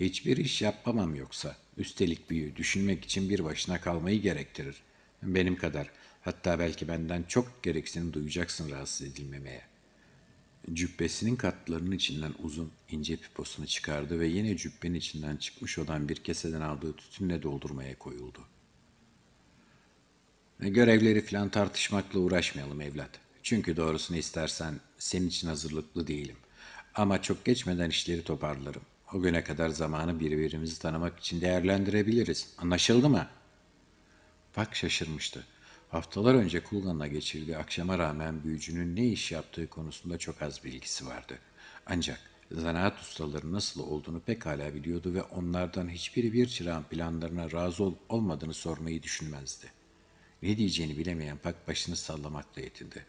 Hiçbir iş yapamam yoksa. Üstelik büyü düşünmek için bir başına kalmayı gerektirir. Benim kadar. Hatta belki benden çok gereksinim duyacaksın rahatsız edilmemeye. Cübbesinin katlarının içinden uzun, ince piposunu çıkardı ve yine cübbenin içinden çıkmış olan bir keseden aldığı tütünle doldurmaya koyuldu. E, görevleri falan tartışmakla uğraşmayalım evlat. Çünkü doğrusunu istersen senin için hazırlıklı değilim. Ama çok geçmeden işleri toparlarım. O güne kadar zamanı birbirimizi tanımak için değerlendirebiliriz. Anlaşıldı mı?'' Fak şaşırmıştı. Haftalar önce Kulgan'la geçirdiği akşama rağmen büyücünün ne iş yaptığı konusunda çok az bilgisi vardı. Ancak zanaat ustaları nasıl olduğunu pekala biliyordu ve onlardan hiçbiri bir çırağın planlarına razı ol olmadığını sormayı düşünmezdi. Ne diyeceğini bilemeyen Fak başını sallamakla yetindi.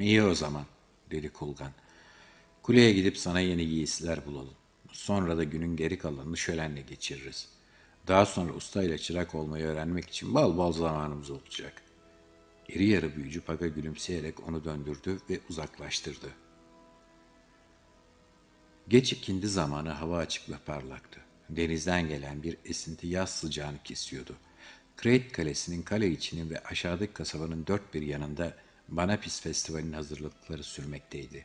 İyi o zaman, dedi Kulgan. Kuleye gidip sana yeni giysiler bulalım. Sonra da günün geri kalanını şölenle geçiririz.'' Daha sonra usta ile çırak olmayı öğrenmek için bal bal zamanımız olacak. İri yarı büyücü Paga gülümseyerek onu döndürdü ve uzaklaştırdı. Geç ikindi zamanı hava açık ve parlaktı. Denizden gelen bir esinti yaz sıcağını kesiyordu. Kreyt Kalesi'nin kale içinin ve aşağıdaki kasabanın dört bir yanında Banapis Festivali'nin hazırlıkları sürmekteydi.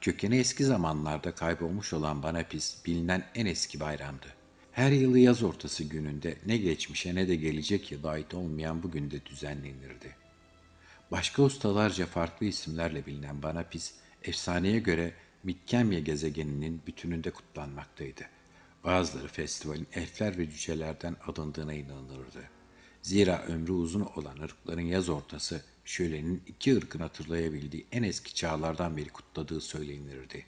Kökeni eski zamanlarda kaybolmuş olan Banapis bilinen en eski bayramdı. Her yıl yaz ortası gününde ne geçmişe ne de gelecek yıla ait olmayan bu günde düzenlenirdi. Başka ustalarca farklı isimlerle bilinen Banapis, efsaneye göre Mitkemya gezegeninin bütününde kutlanmaktaydı. Bazıları festivalin elfler ve cücelerden adındığına inanılırdı. Zira ömrü uzun olan ırkların yaz ortası şölenin iki ırkın hatırlayabildiği en eski çağlardan beri kutladığı söylenirdi.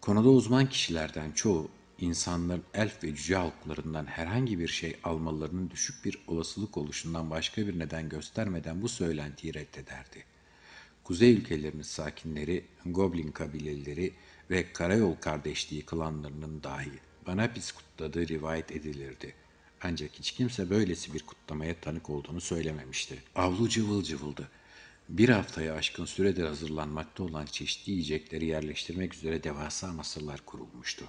Konuda uzman kişilerden çoğu insanların elf ve cüce halklarından herhangi bir şey almalarının düşük bir olasılık oluşundan başka bir neden göstermeden bu söylentiyi reddederdi. Kuzey ülkelerinin sakinleri, goblin kabileleri ve karayol kardeşliği klanlarının dahi Banapis kutladığı rivayet edilirdi. Ancak hiç kimse böylesi bir kutlamaya tanık olduğunu söylememişti. Avlu cıvıl cıvıldı. Bir haftaya aşkın süredir hazırlanmakta olan çeşitli yiyecekleri yerleştirmek üzere devasa masalar kurulmuştu.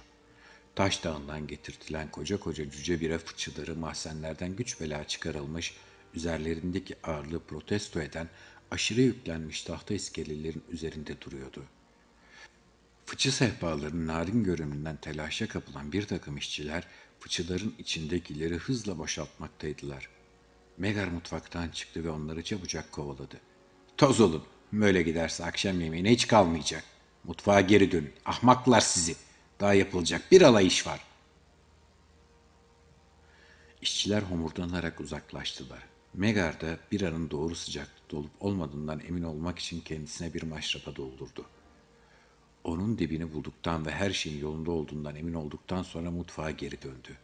Taş Dağı'ndan getirtilen koca koca cüce bira fıçıları mahzenlerden güç bela çıkarılmış, üzerlerindeki ağırlığı protesto eden aşırı yüklenmiş tahta iskelelerin üzerinde duruyordu. Fıçı sehpalarının narin görününden telaşa kapılan bir takım işçiler fıçıların içindekileri hızla boşaltmaktaydılar. Megar mutfaktan çıktı ve onları çabucak kovaladı. Toz olun, böyle giderse akşam yemeğine hiç kalmayacak. Mutfağa geri dönün, ahmaklar sizi.'' daha yapılacak bir alay iş var. İşçiler homurdanarak uzaklaştılar. Megar da bir anın doğru sıcaklıkta olup olmadığından emin olmak için kendisine bir maşrapa doldurdu. Onun dibini bulduktan ve her şeyin yolunda olduğundan emin olduktan sonra mutfağa geri döndü.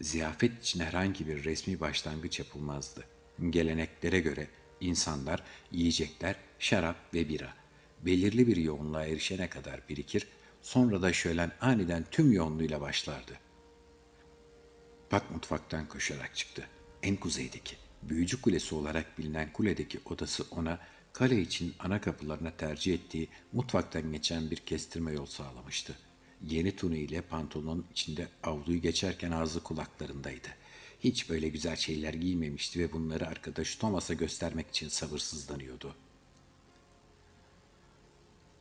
Ziyafet için herhangi bir resmi başlangıç yapılmazdı. Geleneklere göre insanlar yiyecekler, şarap ve bira belirli bir yoğunluğa erişene kadar birikir Sonra da şölen aniden tüm yoğunluğuyla başlardı. Bak mutfaktan koşarak çıktı. En kuzeydeki, büyücü kulesi olarak bilinen kuledeki odası ona kale için ana kapılarına tercih ettiği mutfaktan geçen bir kestirme yol sağlamıştı. Yeni tunu ile pantolonun içinde avluyu geçerken ağzı kulaklarındaydı. Hiç böyle güzel şeyler giymemişti ve bunları arkadaşı Thomas'a göstermek için sabırsızlanıyordu.''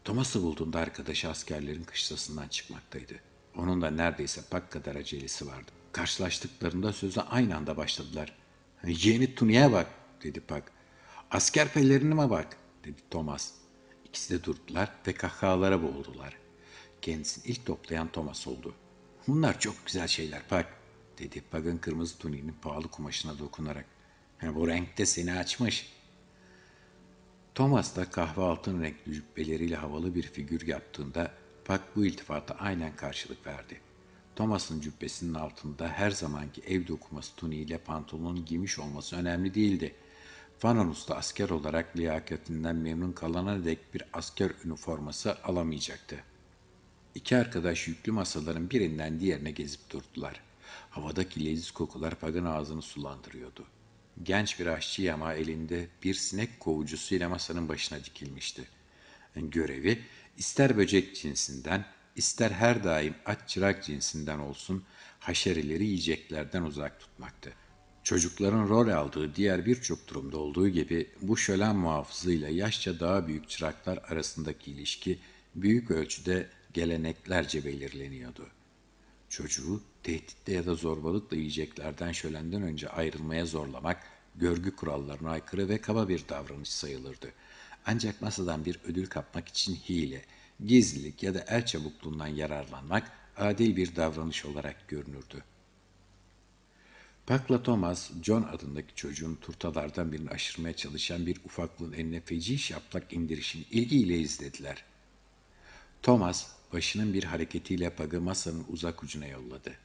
Thomas'ı bulduğunda arkadaşı askerlerin kışlasından çıkmaktaydı. Onun da neredeyse pak kadar acelesi vardı. Karşılaştıklarında söze aynı anda başladılar. Hani Yeni Tuni'ye bak dedi Pak. Asker pelerinime bak dedi Thomas. İkisi de durdular ve kahkahalara boğuldular. Kendisini ilk toplayan Thomas oldu. Bunlar çok güzel şeyler Pak dedi Pak'ın kırmızı Tuni'nin pahalı kumaşına dokunarak. Bu renk de seni açmış.'' Thomas da kahve altın renkli cübbeleriyle havalı bir figür yaptığında Pak bu iltifata aynen karşılık verdi. Thomas'ın cübbesinin altında her zamanki ev dokuması tuniğiyle pantolonun giymiş olması önemli değildi. Fananus da asker olarak liyakatinden memnun kalana dek bir asker üniforması alamayacaktı. İki arkadaş yüklü masaların birinden diğerine gezip durdular. Havadaki leziz kokular Pag'ın ağzını sulandırıyordu.'' Genç bir aşçı yama elinde bir sinek kovucusuyla masanın başına dikilmişti. Görevi ister böcek cinsinden, ister her daim aç çırak cinsinden olsun haşerileri yiyeceklerden uzak tutmaktı. Çocukların rol aldığı diğer birçok durumda olduğu gibi bu şölen muhafızıyla yaşça daha büyük çıraklar arasındaki ilişki büyük ölçüde geleneklerce belirleniyordu. Çocuğu tehditle ya da zorbalıkla yiyeceklerden şölenden önce ayrılmaya zorlamak görgü kurallarına aykırı ve kaba bir davranış sayılırdı. Ancak masadan bir ödül kapmak için hile, gizlilik ya da el çabukluğundan yararlanmak adil bir davranış olarak görünürdü. Pakla Thomas, John adındaki çocuğun turtalardan birini aşırmaya çalışan bir ufaklığın eline feci şaplak indirişini ilgiyle izlediler. Thomas, başının bir hareketiyle Pag'ı masanın uzak ucuna yolladı.''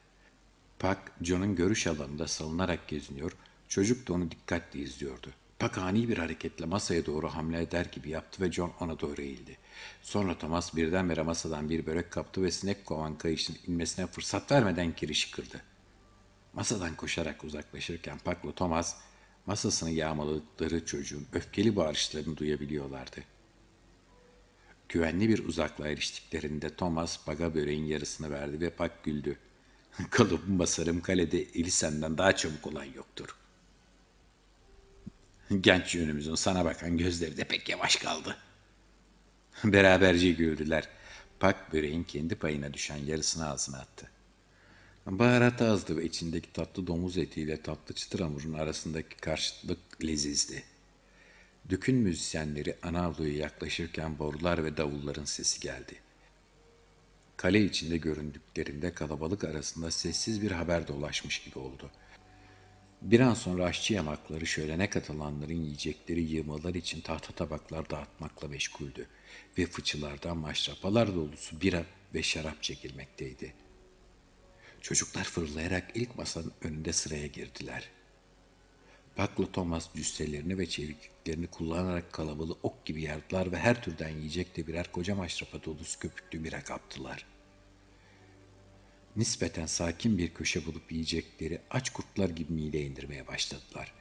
Pak, John'un görüş alanında salınarak geziniyor, çocuk da onu dikkatle izliyordu. Pak ani bir hareketle masaya doğru hamle eder gibi yaptı ve John ona doğru eğildi. Sonra Thomas birdenbire masadan bir börek kaptı ve sinek kovan kayışın inmesine fırsat vermeden kirişi kırdı. Masadan koşarak uzaklaşırken Pak'la Thomas masasını yağmaladıkları çocuğun öfkeli bağırışlarını duyabiliyorlardı. Güvenli bir uzakla eriştiklerinde Thomas baga böreğin yarısını verdi ve Pak güldü. Kalıbıma basarım kalede eli senden daha çabuk olan yoktur. Genç yönümüzün sana bakan gözleri de pek yavaş kaldı. Beraberce güldüler. Pak böreğin kendi payına düşen yarısını ağzına attı. Baharat azdı ve içindeki tatlı domuz etiyle tatlı çıtır hamurun arasındaki karşıtlık lezizdi. Dükün müzisyenleri Anadolu'ya yaklaşırken borular ve davulların sesi geldi kale içinde göründüklerinde kalabalık arasında sessiz bir haber dolaşmış gibi oldu. Bir an sonra aşçı yanakları şölene katılanların yiyecekleri yığmalar için tahta tabaklar dağıtmakla meşguldü ve fıçılardan maşrapalar dolusu bira ve şarap çekilmekteydi. Çocuklar fırlayarak ilk masanın önünde sıraya girdiler. Paklı Thomas cüsselerini ve çevikliklerini kullanarak kalabalığı ok gibi yardılar ve her türden yiyecekte birer koca maşrapa dolusu köpüklü bira kaptılar. Nispeten sakin bir köşe bulup yiyecekleri aç kurtlar gibi mideye indirmeye başladılar.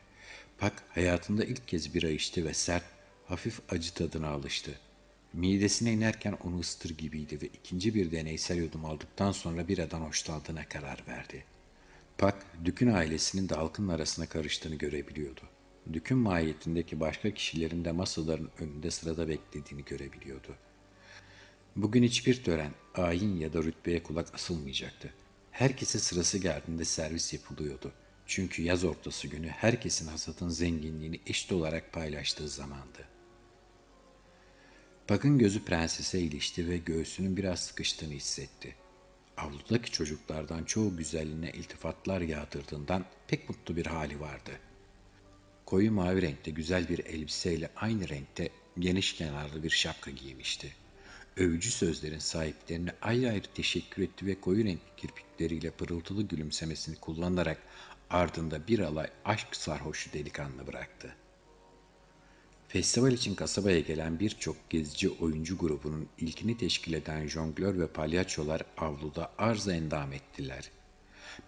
Pak hayatında ilk kez bira içti ve sert, hafif acı tadına alıştı. Midesine inerken onu ısıtır gibiydi ve ikinci bir deneysel yudum aldıktan sonra biradan hoşlandığına karar verdi.'' Pak, Dük'ün ailesinin de halkın arasına karıştığını görebiliyordu. Dük'ün mahiyetindeki başka kişilerin de masaların önünde sırada beklediğini görebiliyordu. Bugün hiçbir tören, ayin ya da rütbeye kulak asılmayacaktı. Herkese sırası geldiğinde servis yapılıyordu. Çünkü yaz ortası günü herkesin hasatın zenginliğini eşit olarak paylaştığı zamandı. Pak'ın gözü prensese ilişti ve göğsünün biraz sıkıştığını hissetti. Avludaki çocuklardan çoğu güzelliğine iltifatlar yağdırdığından pek mutlu bir hali vardı. Koyu mavi renkte güzel bir elbiseyle aynı renkte geniş kenarlı bir şapka giymişti. Övücü sözlerin sahiplerine ayrı ayrı teşekkür etti ve koyu renk kirpikleriyle pırıltılı gülümsemesini kullanarak ardında bir alay aşk sarhoşu delikanlı bıraktı.'' Festival için kasabaya gelen birçok gezici oyuncu grubunun ilkini teşkil eden jonglör ve palyaçolar avluda arz endam ettiler.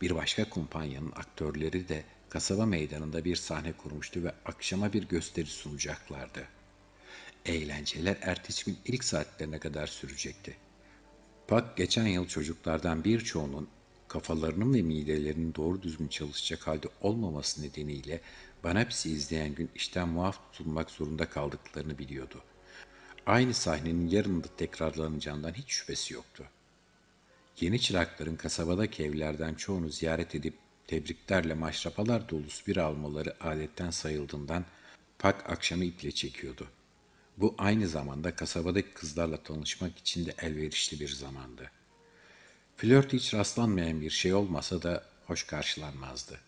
Bir başka kumpanyanın aktörleri de kasaba meydanında bir sahne kurmuştu ve akşama bir gösteri sunacaklardı. Eğlenceler ertesi gün ilk saatlerine kadar sürecekti. Pak geçen yıl çocuklardan birçoğunun kafalarının ve midelerinin doğru düzgün çalışacak halde olmaması nedeniyle Banaps'i izleyen gün işten muaf tutulmak zorunda kaldıklarını biliyordu. Aynı sahnenin yarın da tekrarlanacağından hiç şüphesi yoktu. Yeni çırakların kasabadaki evlerden çoğunu ziyaret edip tebriklerle maşrapalar dolusu bir almaları adetten sayıldığından pak akşamı iple çekiyordu. Bu aynı zamanda kasabadaki kızlarla tanışmak için de elverişli bir zamandı. Flört hiç rastlanmayan bir şey olmasa da hoş karşılanmazdı.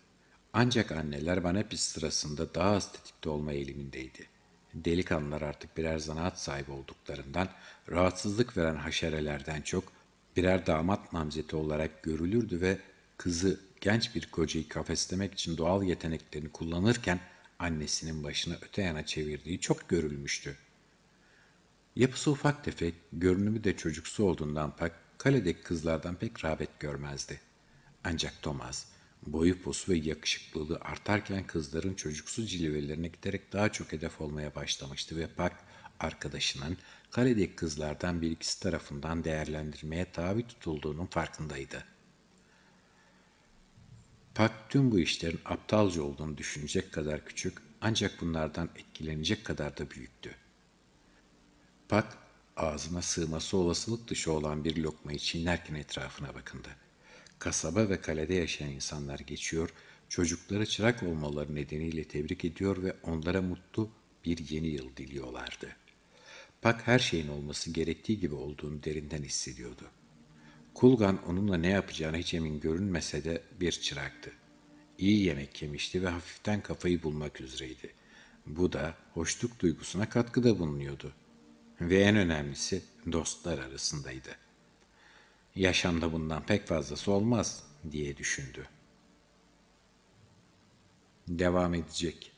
Ancak anneler bana pis sırasında daha az tetikte olma eğilimindeydi. Delikanlılar artık birer zanaat sahibi olduklarından rahatsızlık veren haşerelerden çok birer damat namzeti olarak görülürdü ve kızı genç bir kocayı kafeslemek için doğal yeteneklerini kullanırken annesinin başını öte yana çevirdiği çok görülmüştü. Yapısı ufak tefek, görünümü de çocuksu olduğundan pek kaledeki kızlardan pek rağbet görmezdi. Ancak Thomas boyu posu ve yakışıklılığı artarken kızların çocuksu cilvelerine giderek daha çok hedef olmaya başlamıştı ve Park arkadaşının kaledeki kızlardan bir ikisi tarafından değerlendirmeye tabi tutulduğunun farkındaydı. Park tüm bu işlerin aptalca olduğunu düşünecek kadar küçük ancak bunlardan etkilenecek kadar da büyüktü. Park ağzına sığması olasılık dışı olan bir lokmayı çiğnerken etrafına bakındı kasaba ve kalede yaşayan insanlar geçiyor, çocuklara çırak olmaları nedeniyle tebrik ediyor ve onlara mutlu bir yeni yıl diliyorlardı. Pak her şeyin olması gerektiği gibi olduğunu derinden hissediyordu. Kulgan onunla ne yapacağını hiç emin görünmese de bir çıraktı. İyi yemek yemişti ve hafiften kafayı bulmak üzereydi. Bu da hoşluk duygusuna katkıda bulunuyordu. Ve en önemlisi dostlar arasındaydı.'' yaşamda bundan pek fazlası olmaz diye düşündü. Devam edecek.